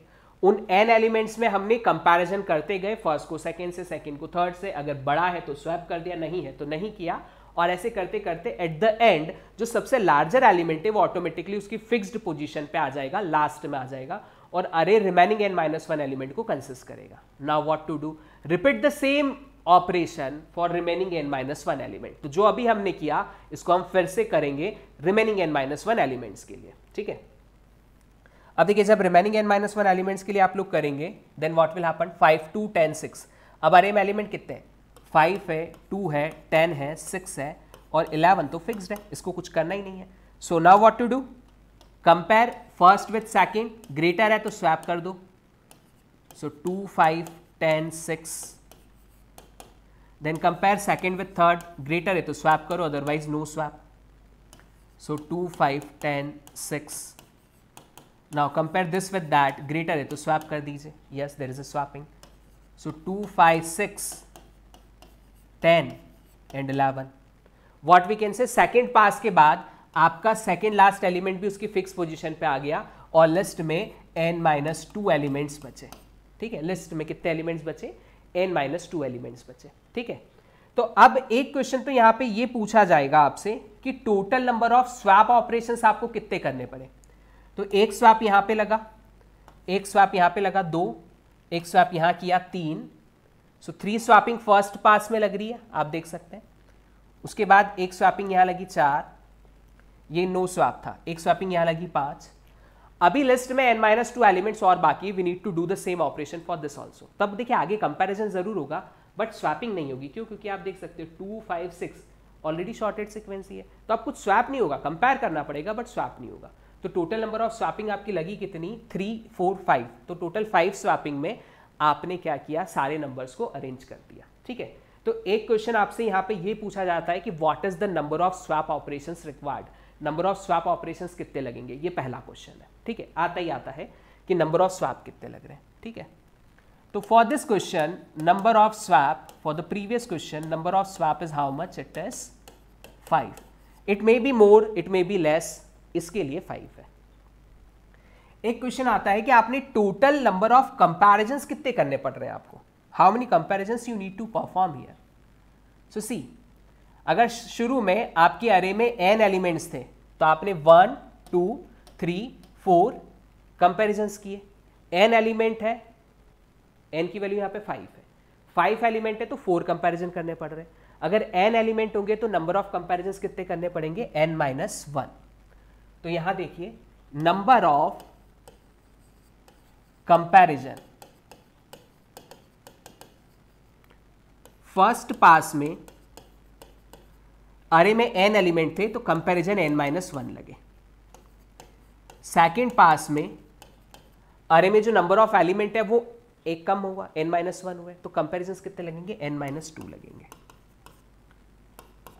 उन एन एलिमेंट्स में हमने कंपैरिजन करते गए फर्स्ट को सेकंड से सेकंड को थर्ड से अगर बड़ा है तो स्वैप कर दिया नहीं है तो नहीं किया और ऐसे करते करते एट द एंड जो सबसे लार्जर एलिमेंट है वो ऑटोमेटिकली उसकी फिक्स्ड पोजीशन पे आ जाएगा लास्ट में आ जाएगा और array remaining n minus one element को कंसिस्ट करेगा now what to do repeat the same operation for remaining n minus one element तो जो अभी हमने किया इसको हम फिर से करेंगे remaining n minus one elements के लिए ठीक है अब देखिए जब remaining n minus one elements के लिए आप लोग करेंगे then what will happen five two ten six अब अरे में एलिमेंट कितने फाइव है टू है टेन है सिक्स है और इलेवन तो फिक्सड है इसको कुछ करना ही नहीं है so now what to do compare first with second greater है तो स्वैप कर दो so two five ten six then compare second with third greater है तो स्वैप करो otherwise no swap So 2, 5, 10, 6. Now compare this with that, greater है तो swap कर दीजिए. Yes, there is a swapping. So 2, 5, 6, 10 and 11. What we can say, second pass के बाद आपका second last element भी उसकी fixed position पे आ गया और list में n माइनस टू एलिमेंट्स बचे ठीक है लिस्ट में कितने एलिमेंट्स बचे n माइनस टू एलिमेंट्स बचे ठीक है तो अब एक क्वेश्चन तो यहां पे ये पूछा जाएगा आपसे कि total number of swap operations आपको कितने करने पड़े तो एक स्वैप यहां पे लगा एक स्वैप यहां पे लगा दो एक स्वैप यहां किया तीन so three swapping first pass में लग रही है आप देख सकते हैं उसके बाद एक स्वैपिंग यहां लगी चार ये नो स्वैप था एक स्वैपिंग यहां लगी पांच अभी लिस्ट में एन माइनस टू एलिमेंट्स और बाकी we need to do the same operation for this also तब देखिए आगे कंपैरिजन जरूर होगा बट स्वैपिंग नहीं होगी क्यों क्योंकि आप देख सकते हो two five six already sorted sequence है तो आप कुछ स्वैप नहीं होगा कंपेयर करना पड़ेगा बट स्वैप नहीं होगा तो टोटल नंबर ऑफ स्वैपिंग आपकी लगी कितनी थ्री फोर फाइव तो टोटल फाइव स्वैपिंग में आपने क्या किया सारे नंबर्स को अरेंज कर दिया ठीक है तो एक क्वेश्चन आपसे यहाँ पे ये पूछा जाता है कि what is the number of swap operation required number of swap operation कितने लगेंगे ये पहला क्वेश्चन है ठीक है आता ही आता है कि नंबर ऑफ स्वैप कितने लग रहे हैं ठीक है तो for this question number of swap for the previous question number of swap is how much it is five it may be more it may be less इसके लिए फाइव है एक क्वेश्चन आता है कि आपने टोटल नंबर ऑफ कंपेरिजन कितने करने पड़ रहे हैं आपको how many comparison you need to perform here so see अगर शुरू में आपके अरे में एन एलिमेंट्स थे तो आपने one two three four comparison किए एन एलिमेंट है एन की वैल्यू यहाँ पे फाइव है फाइव एलिमेंट है तो फोर कंपेरिजन करने पड़ रहे हैं अगर एन एलिमेंट होंगे तो नंबर ऑफ कंपेरिजन कितने करने पड़ेंगे एन माइनस वन तो यहां देखिए number of comparison first pass में अरे में एन एलिमेंट थे तो कंपैरिजन एन माइनस वन लगे सेकेंड पास में अरे में जो नंबर ऑफ एलिमेंट है वो एक कम होगा एन माइनस वन हुआ तो कंपेरिजन कितने लगेंगे एन माइनस टू लगेंगे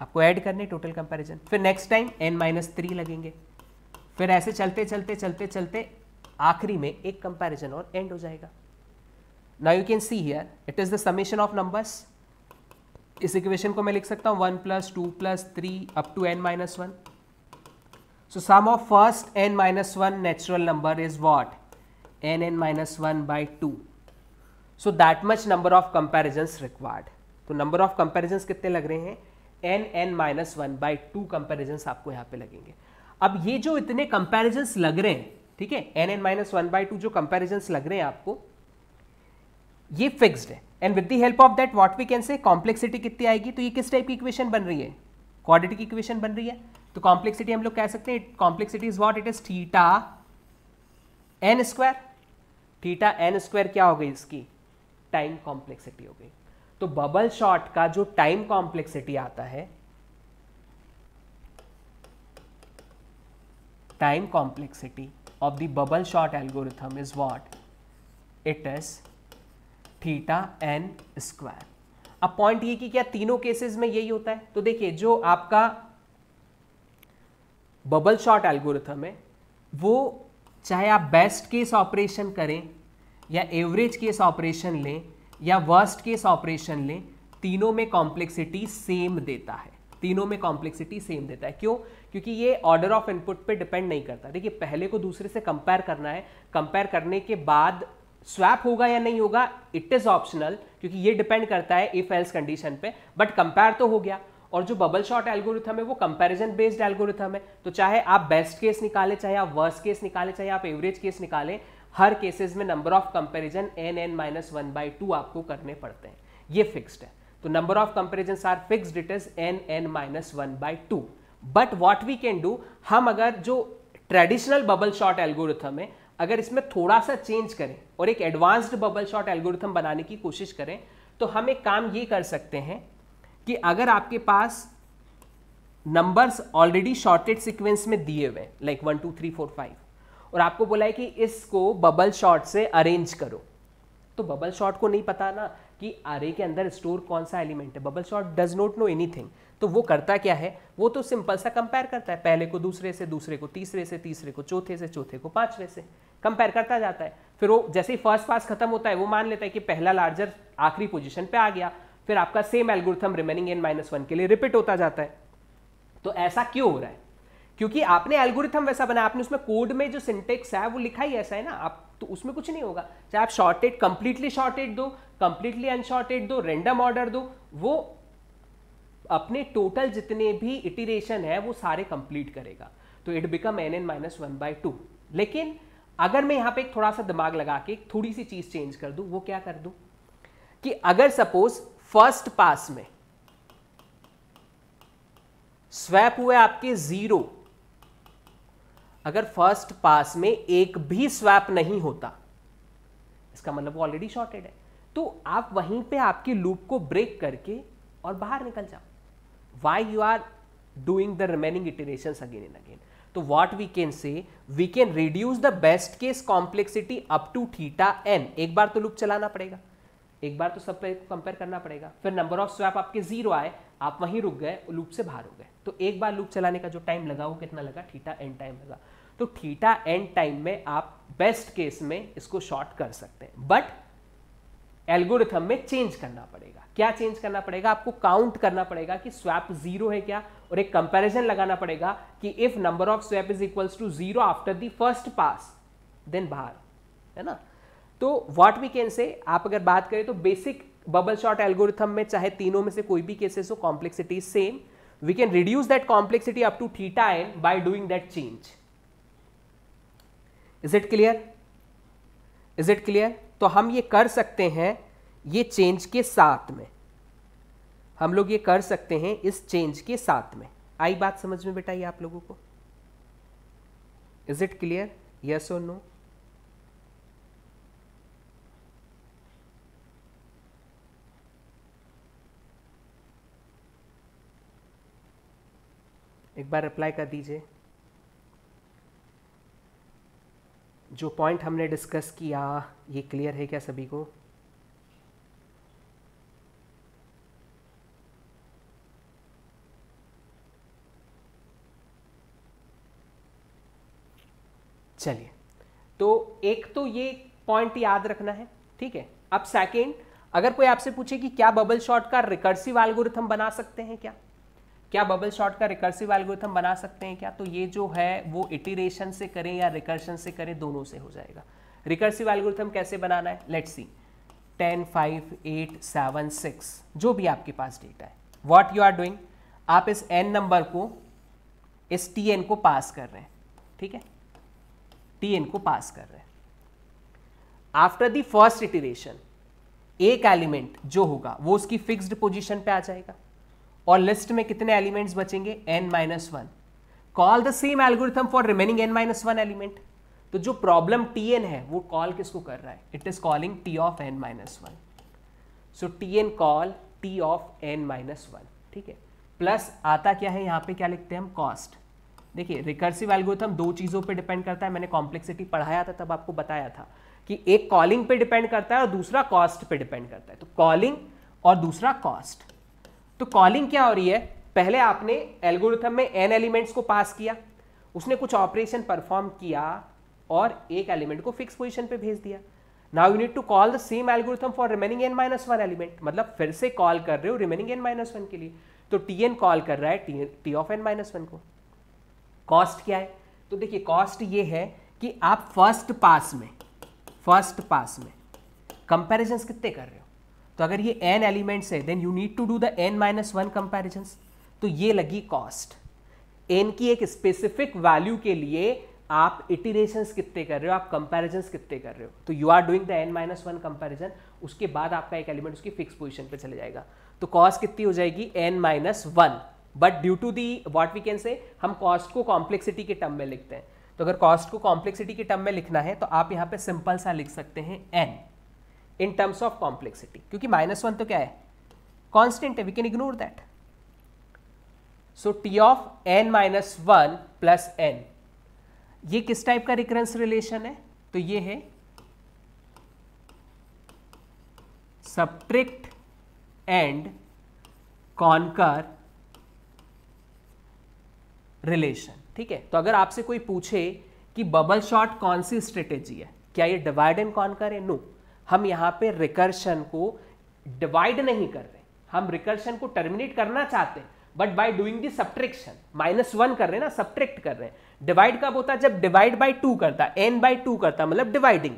आपको ऐड करने टोटल कंपेरिजन फिर next time n minus three लगेंगे फिर ऐसे चलते चलते चलते चलते आखिरी में एक कंपेरिजन और एंड हो जाएगा now you can see here it is the summation of numbers इस इक्वेशन को मैं लिख सकता हूं one plus two plus three up to n minus one so sum of first n minus one natural number is what n n minus one by two so that much number of comparisons required तो number of comparisons कितने लग रहे हैं n n minus one by to comparisons आपको यहां पे लगेंगे अब ये जो इतने कंपेरिजन्स लग रहे हैं ठीक है n n minus one by two जो कंपेरिजन्स लग रहे हैं आपको ये फिक्स्ड है and with the help of that what we can say complexity कितनी आएगी तो ये किस टाइप की इक्वेशन बन रही है क्वाड्रेटिक की इक्वेशन बन रही है तो कॉम्प्लेक्सिटी हम लोग कह सकते हैं complexity is what it is theta n square theta n square क्या हो गई इसकी टाइम कॉम्प्लेक्सिटी हो गई तो बबल शॉट का जो टाइम कॉम्प्लेक्सिटी आता है time complexity of the bubble sort algorithm is what it is theta n square अब पॉइंट ये कि क्या तीनों केसेस में यही होता है तो देखिए जो आपका बबल शॉट एल्गोरिथम है वो चाहे आप बेस्ट केस ऑपरेशन करें या एवरेज केस ऑपरेशन लें या वर्स्ट केस ऑपरेशन लें तीनों में कॉम्प्लेक्सिटी सेम देता है तीनों में कॉम्प्लेक्सिटी सेम देता है क्यों क्योंकि ये ऑर्डर ऑफ इनपुट पे डिपेंड नहीं करता देखिए पहले को दूसरे से कंपेयर करना है कंपेयर करने के बाद स्वैप होगा या नहीं होगा इट इज़ ऑप्शनल क्योंकि ये डिपेंड करता है इफ एल्स कंडीशन पे बट कंपेयर तो हो गया और जो बबल शॉट एल्गोरिथम है वो कंपैरिजन बेस्ड एल्गोरिथम है तो चाहे आप बेस्ट केस निकाले चाहे आप वर्स्ट केस निकाले चाहे आप एवरेज केस निकालें हर केसेस में number of comparison n n minus one by two आपको करने पड़ते हैं ये फिक्स्ड है तो number of comparison are fixed it is n n minus one by two but what we can do हम अगर जो ट्रेडिशनल बबल शॉट एल्गोरिथम है अगर इसमें थोड़ा सा चेंज करें और एक एडवांस्ड बबल शॉट एल्गोरिथम बनाने की कोशिश करें तो हम एक काम ये कर सकते हैं कि अगर आपके पास नंबर्स ऑलरेडी शॉर्टेड सीक्वेंस में दिए हुए like one two three four five और आपको बोला है कि इसको बबल शॉट से अरेंज करो तो बबल शॉट को नहीं पता ना कि आरे के अंदर स्टोर कौन सा एलिमेंट है bubble sort does not know anything तो वो करता क्या है वो तो सिंपल सा कंपेयर करता है पहले को दूसरे से दूसरे को तीसरे से तीसरे को चौथे से चौथे को पांचवे से कंपेयर करता जाता है फिर वो जैसे ही फर्स्ट पास खत्म होता है वो मान लेता है कि पहला लार्जर आखिरी पोजिशन पर आ गया फिर आपका same algorithm remaining n minus one के लिए रिपीट होता जाता है तो ऐसा क्यों हो रहा है क्योंकि आपने एल्गोरिथम वैसा बनाया आपने उसमें कोड में जो सिंटेक्स है वो लिखा ही ऐसा है ना आप तो उसमें कुछ नहीं होगा चाहे आप शॉर्टेड कंप्लीटली शॉर्टेड दो कंप्लीटली अनशॉर्टेड दो रेंडम ऑर्डर दो वो अपने टोटल जितने भी इटिरेशन है वो सारे कंप्लीट करेगा तो it become n n minus one by two लेकिन अगर मैं यहां पे एक थोड़ा सा दिमाग लगा के थोड़ी सी चीज़ चेंज कर दू वो क्या कर दू कि अगर सपोज फर्स्ट पास में स्वैप हुए आपके ज़ीरो अगर फर्स्ट पास में एक भी स्वैप नहीं होता इसका मतलब वो ऑलरेडी शॉर्टेड है तो आप वहीं पे आपके लूप को ब्रेक करके और बाहर निकल जाओ why you are doing the remaining iteration again and again तो what we can say we can reduce the best case complexity up to theta n एक बार तो लूप चलाना पड़ेगा एक बार तो सब पे कंपेयर करना पड़ेगा फिर नंबर ऑफ स्वैप आपके जीरो आए आप वहीं रुक गए लूप से बाहर हो गए तो एक बार लूप चलाने का जो टाइम लगा वो कितना लगा थीटा एन टाइम लगा तो थीटा एंड टाइम में आप बेस्ट केस में इसको शॉर्ट कर सकते हैं बट एल्गोरिथम में चेंज करना पड़ेगा क्या चेंज करना पड़ेगा आपको काउंट करना पड़ेगा कि स्वैप जीरो है क्या और एक कंपैरिजन लगाना पड़ेगा कि if number of swap is equals to zero after the first pass then बाहर है ना तो व्हाट वी कैन से आप अगर बात करें तो बेसिक बबल शॉट एल्गोरिथम में चाहे तीनों में से कोई भी केसेस हो complexity same we can reduce that complexity up to theta n by doing that change is it clear is it clear तो हम ये कर सकते हैं ये चेंज के साथ में हम लोग ये कर सकते हैं इस चेंज के साथ में आई बात समझ में बेटा ये आप लोगों को इज इट क्लियर यस और नो एक बार अप्लाई कर दीजिए जो पॉइंट हमने डिस्कस किया ये क्लियर है क्या सभी को चलिए तो एक तो ये पॉइंट याद रखना है ठीक है अब सेकेंड अगर कोई आपसे पूछे कि क्या बबल शॉट का रिकर्सिव एल्गोरिथम बना सकते हैं क्या क्या बबल शॉट का रिकर्सिव एल्गोरिथम बना सकते हैं क्या तो ये जो है वो इटिरेशन से करें या रिकर्शन से करें दोनों से हो जाएगा रिकर्सिव एल्गोरिथम कैसे बनाना है let see ten five eight seven six जो भी आपके पास डेटा है वॉट यू आर डूइंग आप इस एन नंबर को इस टी एन को पास कर रहे हैं ठीक है टी एन को पास कर रहे हैं आफ्टर दी फर्स्ट इटिरेशन एक एलिमेंट जो होगा वो उसकी फिक्स्ड पोजीशन पे आ जाएगा और लिस्ट में कितने एलिमेंट्स बचेंगे n minus one call the same algorithm for remaining n minus one element तो जो प्रॉब्लम टी एन है वो कॉल किसको कर रहा है it is calling T of n minus one so T n call T of n minus one ठीक है प्लस आता क्या है यहाँ पे क्या लिखते हैं हम कॉस्ट देखिए रिकर्सिव एल्गोरिथम दो चीज़ों पे डिपेंड करता है मैंने कॉम्प्लेक्सिटी पढ़ाया था तब आपको बताया था कि एक कॉलिंग पे डिपेंड करता है और दूसरा कॉस्ट पे डिपेंड करता है तो कॉलिंग और दूसरा कॉस्ट तो कॉलिंग क्या हो रही है पहले आपने एल्गोरिथम में एन एलिमेंट्स को पास किया उसने कुछ ऑपरेशन परफॉर्म किया और एक एलिमेंट को फिक्स पोजिशन पर भेज दिया now you need to call the same algorithm for remaining n minus one element मतलब फिर से कॉल कर रहे हो रिमेनिंग एन माइनस वन के लिए तो टी एन कॉल कर रहा है T of n minus one को कॉस्ट क्या है तो देखिए कॉस्ट ये है कि आप फर्स्ट पास में फर्स्ट पास में कंपेरिजन कितने कर रहे हो तो अगर ये एन एलिमेंट्स है then you need to do the n minus one comparisons तो ये लगी कॉस्ट एन की एक स्पेसिफिक वैल्यू के लिए आप इटिरेशन कितने कर रहे हो आप कंपेरिजन कितने कर रहे हो तो you are doing the n minus one comparison उसके बाद आपका एक एलिमेंट उसकी फिक्स पोजिशन पर चले जाएगा तो कॉस्ट कितनी हो जाएगी n minus one but due to the what we can say हम कॉस्ट को कॉम्प्लेक्सिटी के टर्म में लिखते हैं तो अगर कॉस्ट को कॉम्प्लेक्सिटी के टर्म में लिखना है तो आप यहाँ पे सिंपल सा लिख सकते हैं n in terms of complexity क्योंकि माइनस वन तो क्या है कॉन्स्टेंट है we can ignore that so T of n minus one plus n ये किस टाइप का रिकरेंस रिलेशन है तो ये है सब्ट्रिक्ट एंड कॉनकर रिलेशन ठीक है तो अगर आपसे कोई पूछे कि बबल शॉट कौन सी स्ट्रेटेजी है क्या ये डिवाइड एंड कर है नो no. हम यहाँ पे रिकर्शन को डिवाइड नहीं कर रहे हम रिकर्शन को टर्मिनेट करना चाहते हैं but by doing the subtraction minus one कर रहे हैं ना सब्ट्रैक्ट कर रहे हैं डिवाइड कब होता है जब डिवाइड बाई टू करता है एन बाई टू करता मतलब dividing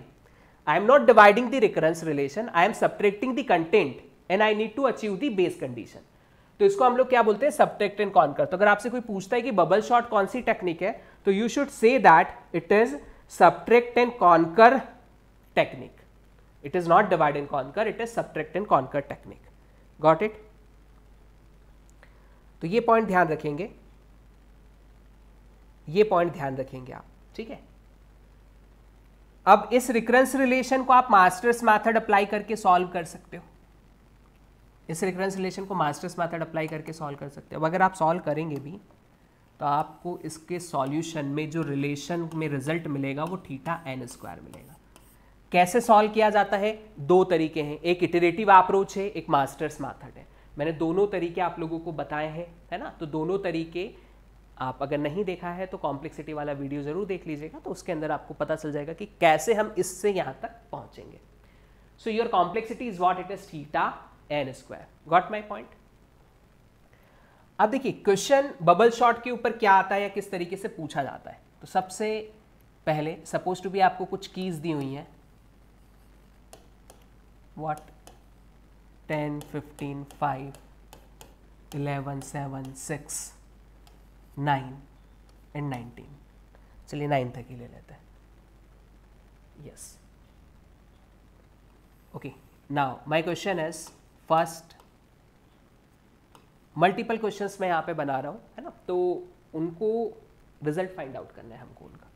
I am not dividing the recurrence relation I am subtracting the content and I need to achieve the base condition तो इसको हम लोग क्या बोलते हैं सब्ट्रैक्ट एंड कॉन्कर तो अगर आपसे कोई पूछता है कि बबल शॉट कौन सी टेक्निक है तो you should say that it is subtract and कर technique It is not divide and conquer, it is subtract and conquer technique. Got it? तो ये पॉइंट ध्यान रखेंगे ये पॉइंट ध्यान रखेंगे आप ठीक है अब इस रिकरेंस रिलेशन को आप मास्टर्स मेथड अप्लाई करके सॉल्व कर सकते हो इस रिकरेंस रिलेशन को मास्टर्स मेथड अप्लाई करके सॉल्व कर सकते हो अब अगर आप सॉल्व करेंगे भी तो आपको इसके सॉल्यूशन में जो रिलेशन में रिजल्ट मिलेगा वो थीटा एन स्क्वायर मिलेगा कैसे सॉल्व किया जाता है दो तरीके हैं एक इटरेटिव अप्रोच है एक मास्टर्स माथड है मैंने दोनों तरीके आप लोगों को बताए हैं है ना तो दोनों तरीके आप अगर नहीं देखा है तो कॉम्प्लेक्सिटी वाला वीडियो ज़रूर देख लीजिएगा तो उसके अंदर आपको पता चल जाएगा कि कैसे हम इससे यहां तक पहुंचेंगे so your complexity is what it is theta n square got my point अब देखिए क्वेश्चन बबल शॉट के ऊपर क्या आता है या किस तरीके से पूछा जाता है तो सबसे पहले सपोज टू भी आपको कुछ कीज़ दी हुई हैं what 10 15 5 11 7 6 9 एंड 19 चलिए नाइन तक ही ले लेते हैं yes okay now my question is first multiple questions मैं यहाँ पे बना रहा हूँ है ना तो उनको रिजल्ट फाइंड आउट करना है हमको उनका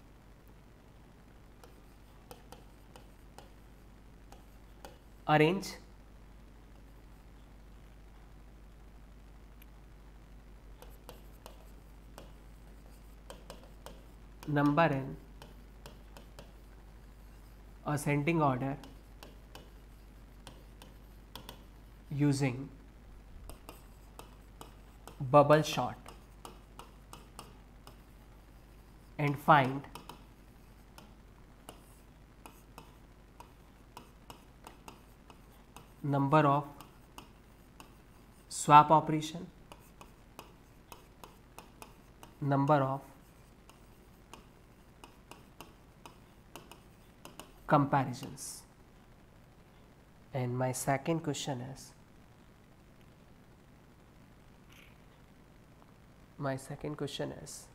arrange number in ascending order using bubble shot and find number of swap operation number of comparisons and my second question is my second question is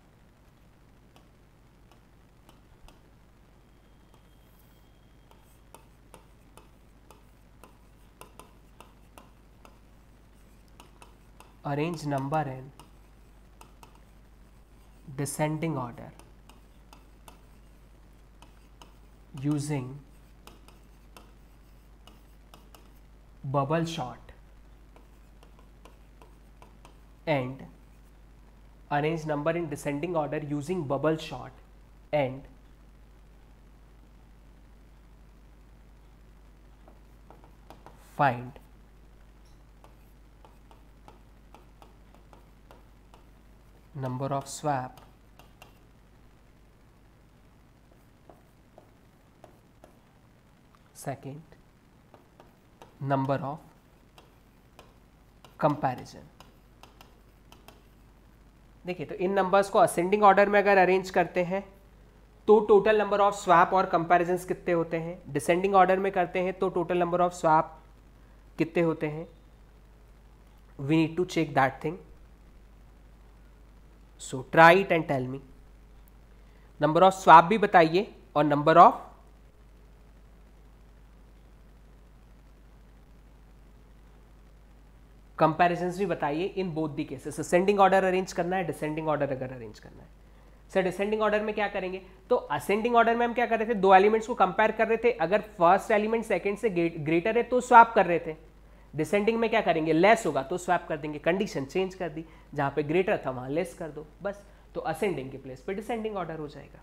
arrange number in descending order using bubble shot and arrange number in descending order using bubble shot and find number of swap second number of comparison देखिए तो इन numbers को ascending order में अगर arrange करते हैं तो total number of swap और कंपैरिजन कितने होते हैं डिसेंडिंग ऑर्डर में करते हैं तो टोटल नंबर ऑफ स्वैप कितने होते हैं we need to check that thing so try it and tell me number of swap भी बताइए और नंबर ऑफ कंपेरिजन भी बताइए in both the cases ascending order arrange करना है डिसेंडिंग ऑर्डर अगर अरेंज करना है सर डिसेंडिंग ऑर्डर में क्या करेंगे तो असेंडिंग ऑर्डर में हम क्या कर रहे थे दो एलिमेंट्स को कंपेयर कर रहे थे अगर फर्स्ट एलिमेंट सेकेंड से ग्रेटर है तो स्वाप कर रहे थे डिसेंडिंग में क्या करेंगे लेस होगा तो स्वैप कर देंगे कंडीशन चेंज कर दी जहां पे ग्रेटर था वहां लेस कर दो बस तो असेंडिंग के प्लेस पे डिसेंडिंग ऑर्डर हो जाएगा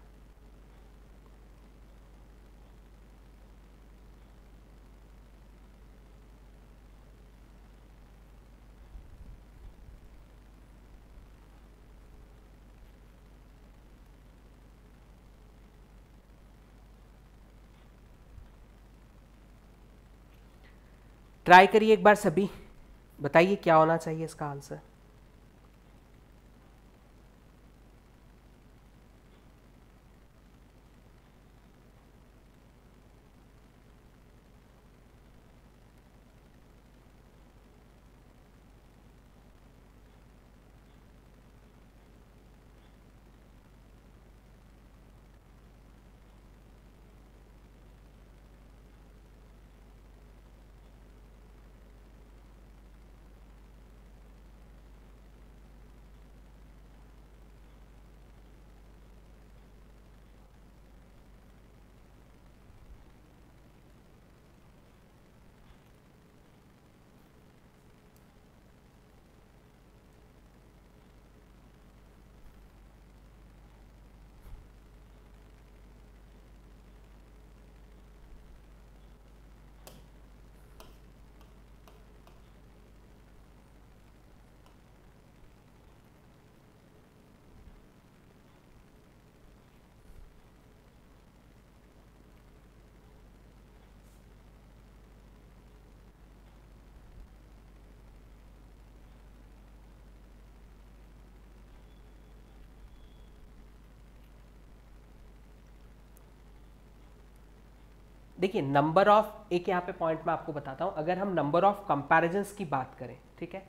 ट्राई करिए एक बार सभी बताइए क्या होना चाहिए इसका आंसर देखिए नंबर ऑफ एक यहाँ पे पॉइंट मैं आपको बताता हूँ अगर हम नंबर ऑफ कंपेरिजन्स की बात करें ठीक है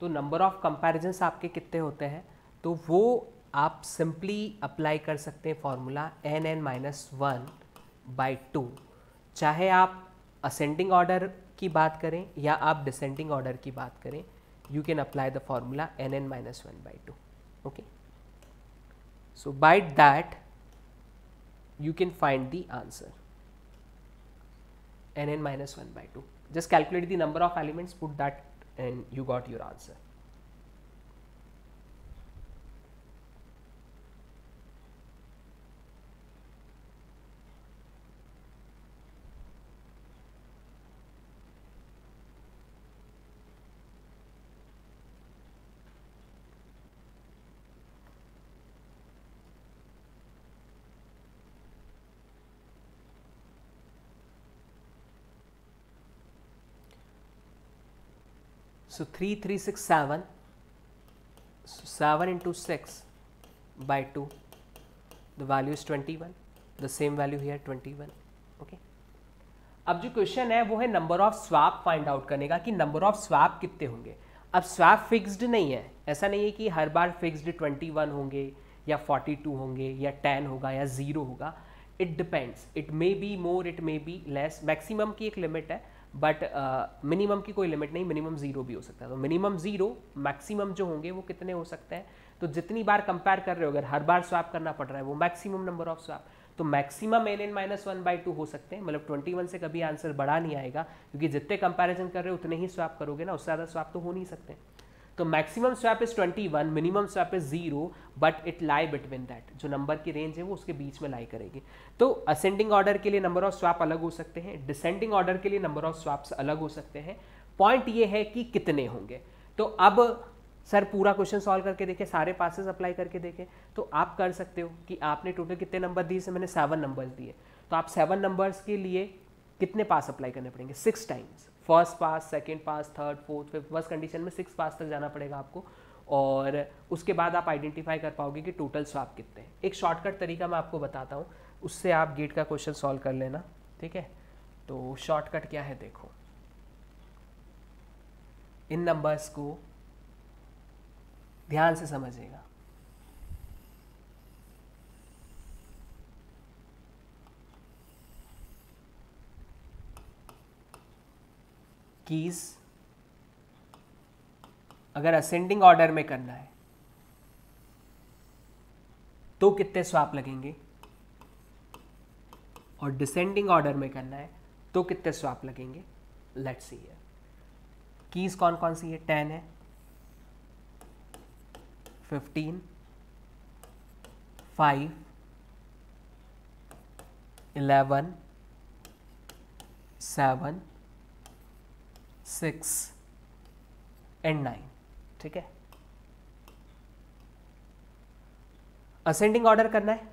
तो नंबर ऑफ कंपेरिजन्स आपके कितने होते हैं तो वो आप सिंपली अप्लाई कर सकते हैं formula n n minus one by two चाहे आप असेंडिंग ऑर्डर की बात करें या आप डिसेंडिंग ऑर्डर की बात करें you can apply the formula n n minus one by two okay so by that you can find the answer n n minus 1 by 2. Just calculate the number of elements, put that and you got your answer. So 3, 3, 6, 7. So 7 into 6 by 2. The value is 21. The same value here 21. Okay. अब जो question है वो है number of swap find out करने का कि number of swap कितने होंगे अब स्वैप फिक्स्ड नहीं है ऐसा नहीं है कि हर बार फिक्स्ड 21 होंगे या 42 होंगे या 10 होगा या 0 होगा it depends it may be more it may be less maximum की एक लिमिट है बट मिनिमम uh, की कोई लिमिट नहीं मिनिमम जीरो भी हो सकता है तो मिनिमम जीरो मैक्सिमम जो होंगे वो कितने हो सकते हैं तो जितनी बार कंपेयर कर रहे हो अगर हर बार स्वैप करना पड़ रहा है वो मैक्सिमम नंबर ऑफ स्वैप तो मैक्सिमम एल n minus one by two हो सकते हैं मतलब ट्वेंटी वन से कभी आंसर बड़ा नहीं आएगा क्योंकि जितने कंपेरिजन कर रहे हो उतने ही स्वैप करोगे ना उससे ज़्यादा स्वैप तो हो नहीं सकते हैं तो maximum swap is 21 minimum swap is zero but it lie between that जो नंबर की रेंज है वो उसके बीच में लाई करेगी तो असेंडिंग ऑर्डर के लिए नंबर ऑफ स्वैप अलग हो सकते हैं डिसेंडिंग ऑर्डर के लिए नंबर ऑफ स्वैप्स अलग हो सकते हैं पॉइंट ये है कि कितने होंगे तो अब सर पूरा क्वेश्चन सॉल्व करके देखें सारे पासेस अप्लाई करके देखें तो आप कर सकते हो कि आपने टोटल कितने नंबर दिए से मैंने सेवन नंबर्स दिए तो आप सेवन नंबर्स के लिए कितने पास अप्लाई करने पड़ेंगे six times first pass second pass third fourth fifth first condition में सिक्स पास तक जाना पड़ेगा आपको और उसके बाद आप आइडेंटिफाई कर पाओगे कि टोटल स्वाप कितने हैं एक शॉर्टकट तरीका मैं आपको बताता हूँ उससे आप गेट का क्वेश्चन सॉल्व कर लेना ठीक है तो शॉर्टकट क्या है देखो इन नंबर्स को ध्यान से समझिएगा कीज अगर असेंडिंग ऑर्डर में करना है तो कितने स्वाप लगेंगे और डिसेंडिंग ऑर्डर में करना है तो कितने स्वाप लगेंगे लेट्स सी है कीज कौन कौन सी है टेन है fifteen five eleven seven six and nine ठीक है असेंडिंग ऑर्डर करना है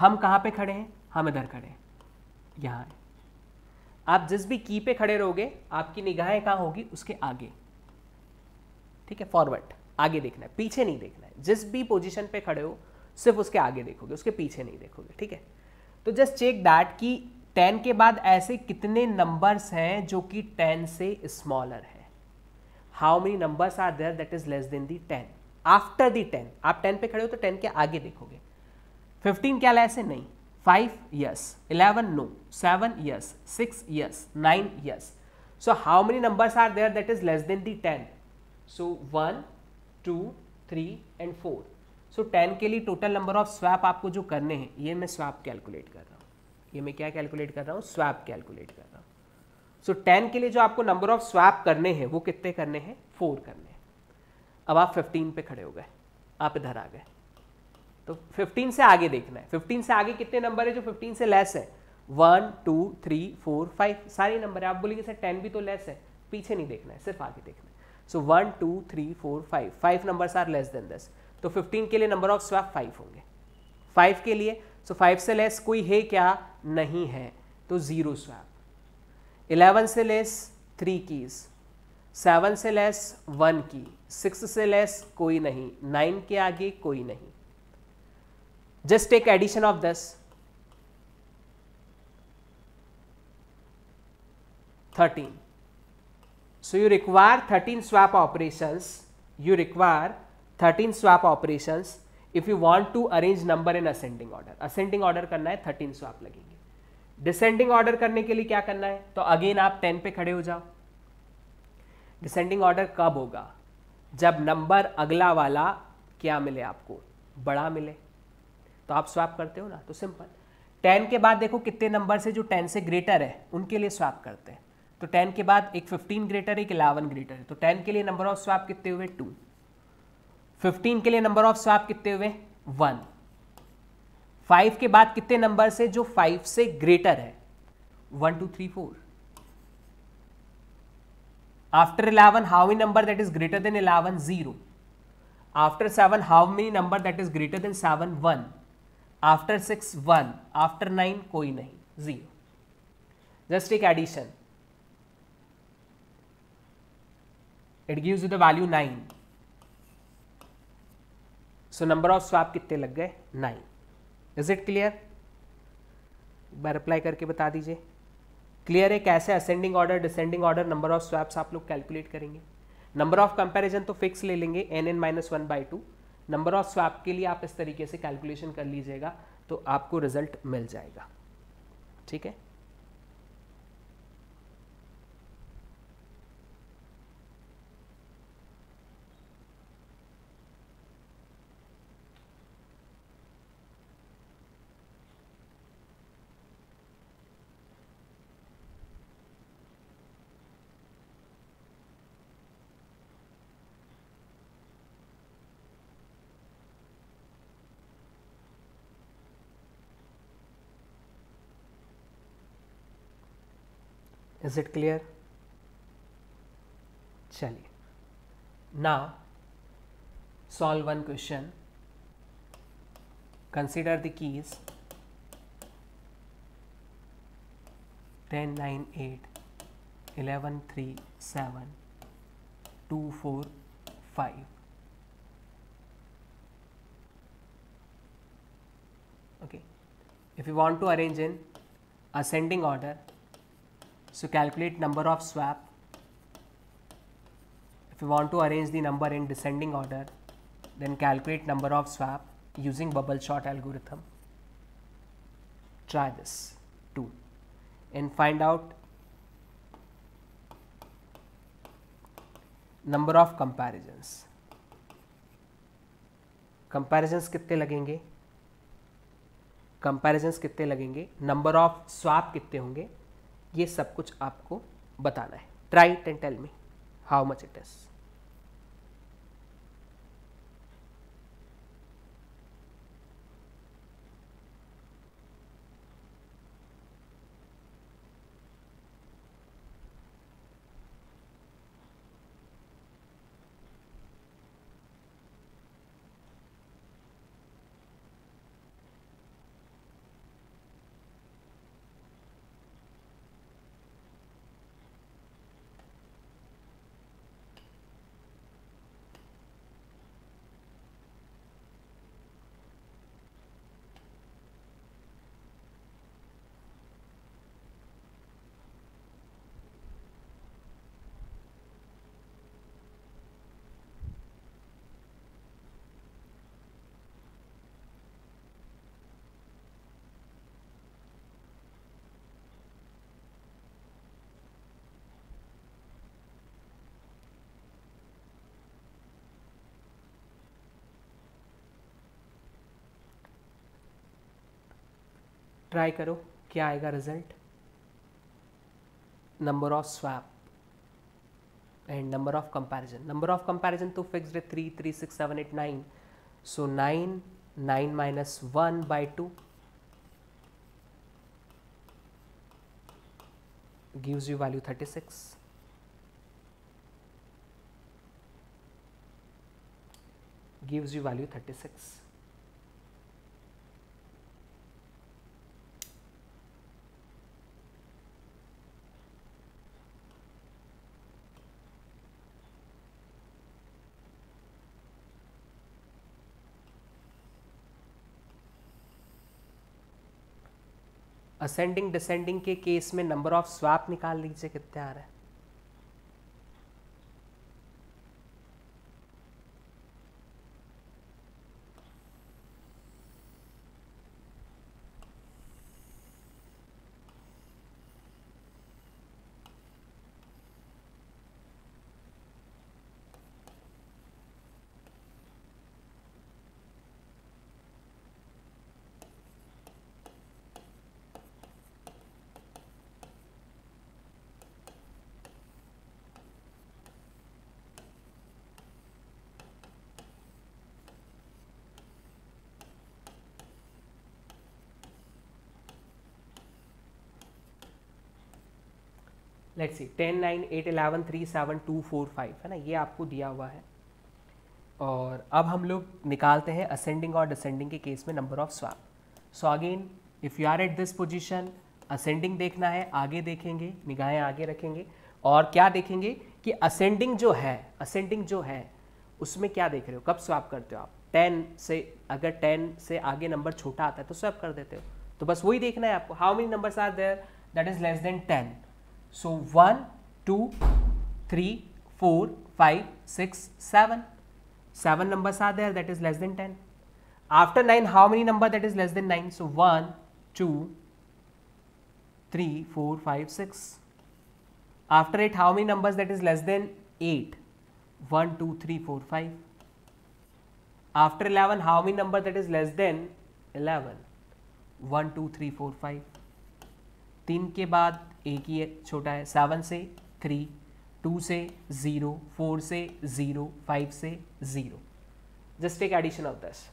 हम कहां पे खड़े हैं हम इधर खड़े हैं यहां है। आप जिस भी की पे खड़े रहोगे आपकी निगाहें कहां होगी उसके आगे ठीक है फॉरवर्ड आगे देखना है पीछे नहीं देखना है जिस भी पोजीशन पे खड़े हो सिर्फ उसके आगे देखोगे उसके पीछे नहीं देखोगे ठीक है तो जस्ट चेक दैट कि टेन के बाद ऐसे कितने नंबर्स हैं जो कि टेन से स्मॉलर है how many numbers are there that is less than the ten after the ten आप टेन पे खड़े हो तो टेन के आगे देखोगे फिफ्टीन क्या ऐसे नहीं five yes eleven no seven yes six yes nine yes so how many numbers are there that is less than the ten so one two three and four so ten के लिए total number of swap आपको जो करने हैं ये मैं swap calculate कर रहा हूँ ये मैं क्या कैलकुलेट कर रहा हूँ स्वैप कैलकुलेट कर रहा हूँ सो टेन के लिए जो आपको नंबर ऑफ स्वैप करने हैं वो कितने करने हैं फोर करने हैं अब आप फिफ्टीन पे खड़े हो गए आप इधर आ गए तो फिफ्टीन से आगे देखना है फिफ्टीन से आगे कितने नंबर है जो फिफ्टीन से लेस है one two three four five सारे नंबर है आप बोलेंगे सर टेन भी तो लेस है पीछे नहीं देखना है सिर्फ आगे देखना है so one two three four five five number are less than दस तो फिफ्टीन के लिए नंबर ऑफ स्वैप फाइव होंगे फाइव के लिए सो so फाइव से लेस कोई है क्या नहीं है तो ज़ीरो स्वैप इलेवन से लेस थ्री कीज़ सेवन से लेस वन की सिक्स से लेस कोई नहीं नाइन के आगे कोई नहीं जस्ट टेक एडिशन ऑफ दस thirteen so you require thirteen swap operations you require thirteen swap operations if you want to arrange number in ascending order ascending order करना है थर्टीन स्वाप आप लगेंगे डिसेंडिंग ऑर्डर करने के लिए क्या करना है तो अगेन आप टेन पे खड़े हो जाओ डिसेंडिंग ऑर्डर कब होगा जब नंबर अगला वाला क्या मिले आपको बड़ा मिले तो आप स्वैप करते हो ना तो सिंपल टेन के बाद देखो कितने नंबर से जो टेन से ग्रेटर है उनके लिए स्वैप करते हैं तो टेन के बाद एक फिफ्टीन ग्रेटर एक इलेवन ग्रेटर है तो टेन के लिए नंबर ऑफ स्वैप कितने हुए टू फिफ्टीन के लिए नंबर ऑफ स्वाप कितने हुए वन फाइव के बाद कितने नंबर से जो फाइव से ग्रेटर है one two three four after eleven how many number that is greater than eleven zero after seven how many number that is greater than seven one after six one after nine कोई नहीं zero just एक addition it gives you the value nine so number of swap कितने लग गए nine is it clear एक बार apply करके बता दीजिए क्लियर है कैसे ascending order descending order number of swaps आप लोग कैलकुलेट करेंगे नंबर ऑफ कंपैरिजन तो फिक्स ले लेंगे n n minus one by two number of swap के लिए आप इस तरीके से कैलकुलेशन कर लीजिएगा तो आपको रिजल्ट मिल जाएगा ठीक है is it clear चलिए now solve one question consider the keys 10 9 8 okay if you want to arrange in ascending order So calculate number of swap. If you want to arrange the number in descending order, then calculate number of swap using bubble sort algorithm. Try this two and find out number of comparisons. Comparisons कितने लगेंगे comparisons कितने लगेंगे number of swap कितने होंगे ये सब कुछ आपको बताना है try and tell me how much it is try करो क्या आएगा result number of swap and number of comparison number of comparison तो फिक्स है three three six seven eight nine so nine nine minus one by two value thirty six 36 gives you value 36 ascending descending के case में number of swap निकाल लीजिए कितने आ रहे है let's see ten nine eight eleven three seven two four five है ना ये आपको दिया हुआ है और अब हम लोग निकालते हैं असेंडिंग और डिसेंडिंग के केस में number of swap so again if you are at this position ascending देखना है आगे देखेंगे निगाहें आगे रखेंगे और क्या देखेंगे कि असेंडिंग जो है असेंडिंग जो है उसमें क्या देख रहे हो कब स्वैप करते हो आप टेन से अगर टेन से आगे नंबर छोटा आता है तो स्वैप कर देते हो तो बस वही देखना है आपको how many numbers are there that is less than ten So 1, 2, 3, 4, 5, 6, 7. 7 numbers are there that is less than 10. After 9, how many number that is less than 9? So 1, 2, 3, 4, 5, 6. After 8, how many numbers that is less than 8? 1, 2, 3, 4, 5. After 11, how many number that is less than 11? 1, 2, 3, 4, 5. 3 के बाद एक ही है छोटा है seven से three two से zero four से zero five से ज़ीरो जस्ट एक addition of this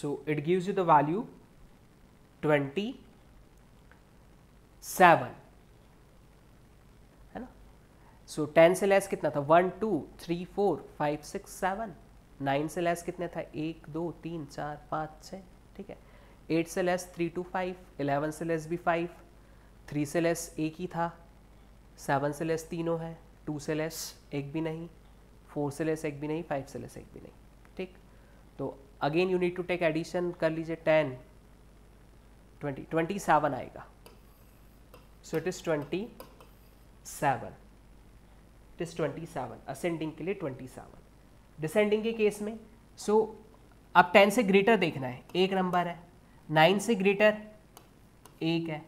so it gives you the value twenty seven है ना सो टेन से लेस कितना था one two three four five six seven nine से लेस कितने था एक दो तीन चार पाँच छः ठीक है एट से less three two five eleven से लेस भी फाइव थ्री से लेस एक ही था सेवन से लेस तीनों है टू से लेस एक भी नहीं फोर से लेस एक भी नहीं फाइव से लेस एक भी नहीं ठीक तो again you need to take addition कर लीजिए टेन ट्वेंटी ट्वेंटी सेवन आएगा so it is twenty seven it is twenty seven ascending के लिए ट्वेंटी सेवन डिसेंडिंग के केस में सो so, अब टेन से ग्रेटर देखना है एक नंबर है नाइन से ग्रेटर एक है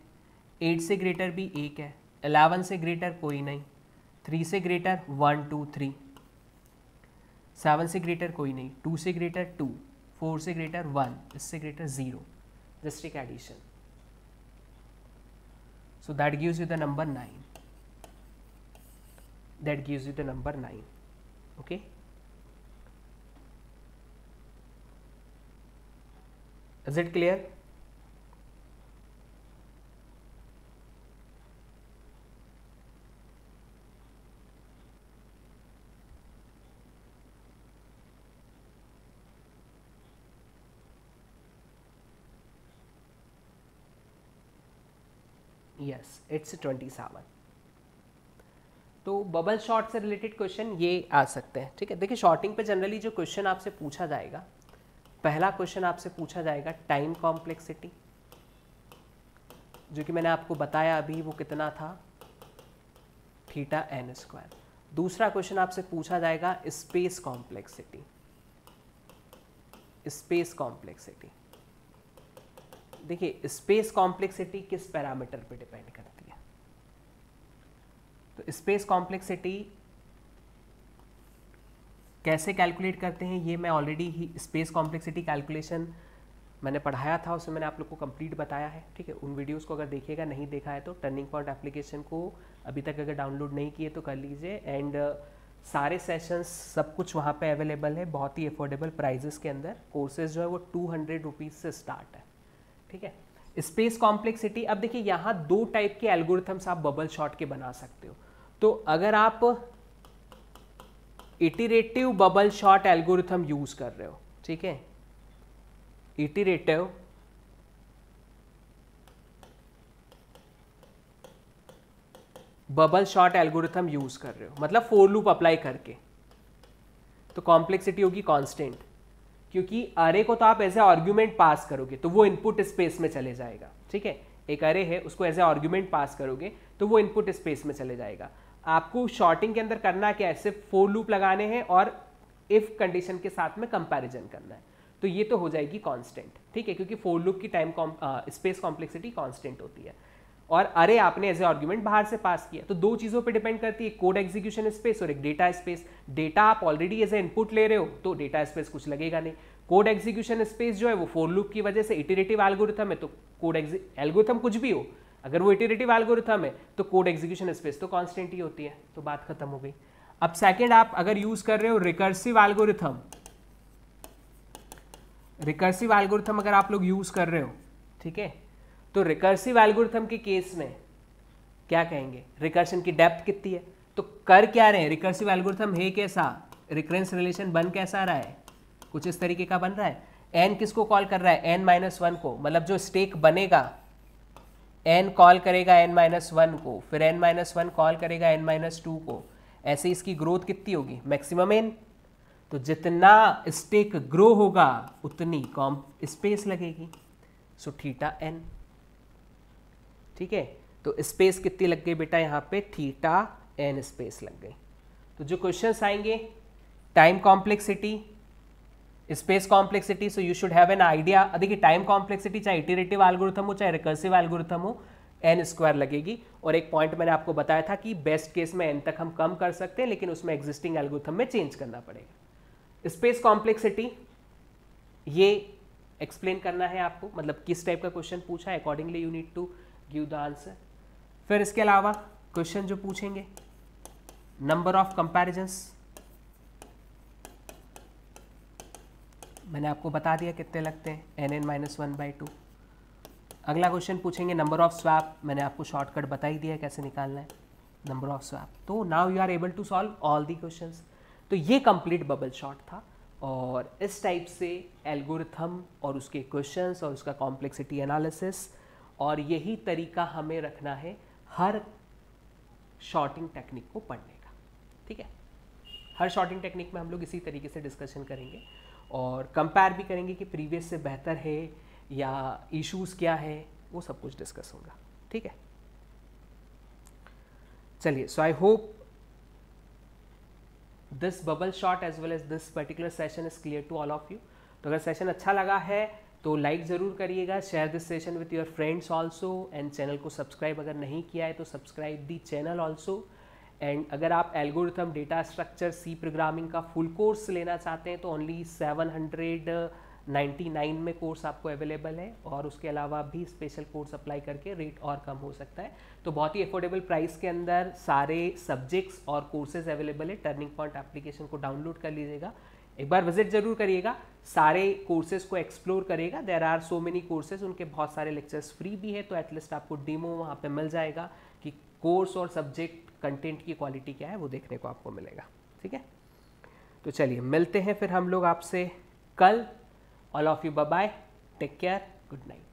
एट से ग्रेटर भी एक है एलेवन से ग्रेटर कोई नहीं थ्री से greater one two three seven से ग्रेटर कोई नहीं टू से ग्रेटर टू फोर से ग्रेटर वन इससे greater zero just addition so that gives you the number nine that gives you the number nine okay it clear yes it's twenty seven तो bubble sort से related question ये आ सकते हैं ठीक है देखिए शॉर्टिंग पे जनरली जो क्वेश्चन आपसे पूछा जाएगा पहला क्वेश्चन आपसे पूछा जाएगा टाइम कॉम्प्लेक्सिटी जो कि मैंने आपको बताया अभी वो कितना था थीटा एन स्क्वायर दूसरा क्वेश्चन आपसे पूछा जाएगा स्पेस कॉम्प्लेक्सिटी स्पेस कॉम्प्लेक्सिटी देखिए स्पेस कॉम्प्लेक्सिटी किस पैरामीटर पे डिपेंड करती है तो स्पेस कॉम्प्लेक्सिटी कैसे कैलकुलेट करते हैं ये मैं ऑलरेडी ही स्पेस कॉम्प्लेक्सिटी कैलकुलेशन मैंने पढ़ाया था उसमें मैंने आप लोग को कंप्लीट बताया है ठीक है उन वीडियोस को अगर देखिएगा नहीं देखा है तो टर्निंग पॉइंट एप्लीकेशन को अभी तक अगर डाउनलोड नहीं किए तो कर लीजिए एंड सारे सेशंस सब कुछ वहाँ पे अवेलेबल है बहुत ही अफोर्डेबल प्राइजेस के अंदर कोर्सेज जो है वो टू हंड्रेड रुपीज़ से स्टार्ट है ठीक है स्पेस कॉम्प्लेक्सिटी अब देखिए यहाँ दो टाइप के एल्गोरिथम्स आप बबल शॉट के बना सकते हो तो अगर आप iterative bubble sort algorithm use कर रहे हो ठीक है iterative bubble sort algorithm use कर रहे हो मतलब फोर लूप अप्लाई करके तो कॉम्प्लेक्सिटी होगी कांस्टेंट क्योंकि अरे को तो आप एज ए आर्ग्यूमेंट पास करोगे तो वो इनपुट स्पेस में चले जाएगा ठीक है एक अरे है उसको एज ए आर्ग्यूमेंट पास करोगे तो वो इनपुट स्पेस में चले जाएगा आपको शॉर्टिंग के अंदर करना क्या है सिर्फ फोर लूप लगाने हैं और इफ कंडीशन के साथ में कंपैरिजन करना है तो ये तो हो जाएगी कांस्टेंट ठीक है क्योंकि फोर लूप की टाइम स्पेस कॉम्प्लेक्सिटी कांस्टेंट होती है और अरे आपने एज ए आर्ग्यूमेंट बाहर से पास किया तो दो चीज़ों पे डिपेंड करती है कोड एग्जीक्यूशन स्पेस और एक डेटा स्पेस डेटा आप ऑलरेडी एज ए इनपुट ले रहे हो तो डेटा स्पेस कुछ लगेगा नहीं कोड एग्जीक्यूशन स्पेस जो है वो फोर लूप की वजह से इटरेटिव एल्गोरिथम है तो कोड एग्जी एल्गोरिथम कुछ भी हो अगर वो इटरेटिव एल्गोरिथम है तो कोड एग्जीक्यूशन स्पेस तो कॉन्स्टेंट ही होती है तो बात खत्म हो गई अब सेकेंड आप अगर यूज कर रहे हो रिकर्सिव एल्गोरिथम रिकर्सिव एल्गोरिथम अगर आप लोग यूज कर रहे हो ठीक है तो रिकर्सिव एल्गोरिथम के केस में क्या कहेंगे रिकर्सन की डेप्थ कितनी है तो कर क्या रहे हैं रिकर्सिव एल्गोरिथम है कैसा रिकरेंस रिलेशन बन कैसा रहा है कुछ इस तरीके का बन रहा है एन किसको कॉल कर रहा है एन माइनस वन को मतलब जो स्टेक बनेगा एन कॉल करेगा एन माइनस वन को फिर एन माइनस वन कॉल करेगा एन माइनस टू को ऐसे इसकी ग्रोथ कितनी होगी मैक्सिमम एन तो जितना स्टेक ग्रो होगा उतनी कॉम स्पेस लगेगी सो थीटा एन ठीक है तो स्पेस कितनी लग गई बेटा यहाँ पे थीटा एन स्पेस लग गई तो जो क्वेश्चंस आएंगे time complexity space complexity so you should have an idea देखिए टाइम कॉम्प्लेक्सिटी चाहे इटरेटिव एल्गोरिथम हो चाहे रिकर्सिव एल्गोरिथम हो एन स्क्वायर लगेगी और एक पॉइंट मैंने आपको बताया था कि बेस्ट केस में एन तक हम कम कर सकते हैं लेकिन उसमें एग्जिस्टिंग एल्गोरिथम में चेंज करना पड़ेगा स्पेस कॉम्प्लेक्सिटी ये एक्सप्लेन करना है आपको मतलब किस टाइप का क्वेश्चन पूछा है accordingly you need to give the answer फिर इसके अलावा क्वेश्चन जो पूछेंगे नंबर ऑफ कंपेरिजन्स मैंने आपको बता दिया कितने लगते हैं n n minus one by two अगला क्वेश्चन पूछेंगे नंबर ऑफ स्वैप मैंने आपको शॉर्टकट बता ही दिया कैसे निकालना है नंबर ऑफ स्वैप तो now you are able to solve all the question तो ये कंप्लीट बबल शॉट था और इस टाइप से एल्गोरिथम और उसके क्वेश्चन और उसका कॉम्प्लेक्सिटी एनालिसिस और यही तरीका हमें रखना है हर शॉर्टिंग टेक्निक को पढ़ने का ठीक है हर शॉर्टिंग टेक्निक में हम लोग इसी तरीके से डिस्कशन करेंगे और कंपेयर भी करेंगे कि प्रीवियस से बेहतर है या इश्यूज़ क्या है वो सब कुछ डिस्कस होगा ठीक है चलिए so I hope this bubble sort as well as this particular session is clear to all of you तो अगर सेशन अच्छा लगा है तो लाइक ज़रूर करिएगा share this session with your friends also and channel को सब्सक्राइब अगर नहीं किया है तो subscribe the channel also and अगर आप algorithm data structure C programming का फुल कोर्स लेना चाहते हैं तो ओनली 799 में कोर्स आपको अवेलेबल है और उसके अलावा भी स्पेशल कोर्स अप्लाई करके रेट और कम हो सकता है तो बहुत ही अफोर्डेबल प्राइस के अंदर सारे सब्जेक्ट्स और कोर्सेज अवेलेबल है टर्निंग पॉइंट एप्लीकेशन को डाउनलोड कर लीजिएगा एक बार विजिट जरूर करिएगा सारे कोर्सेज को एक्सप्लोर करेगा there are so many courses उनके बहुत सारे लेक्चर्स फ्री भी है तो एटलीस्ट आपको डीमो वहाँ पे मिल जाएगा कि कोर्स और सब्जेक्ट कंटेंट की क्वालिटी क्या है वो देखने को आपको मिलेगा ठीक है तो चलिए मिलते हैं फिर हम लोग आपसे कल all of you bye take care good night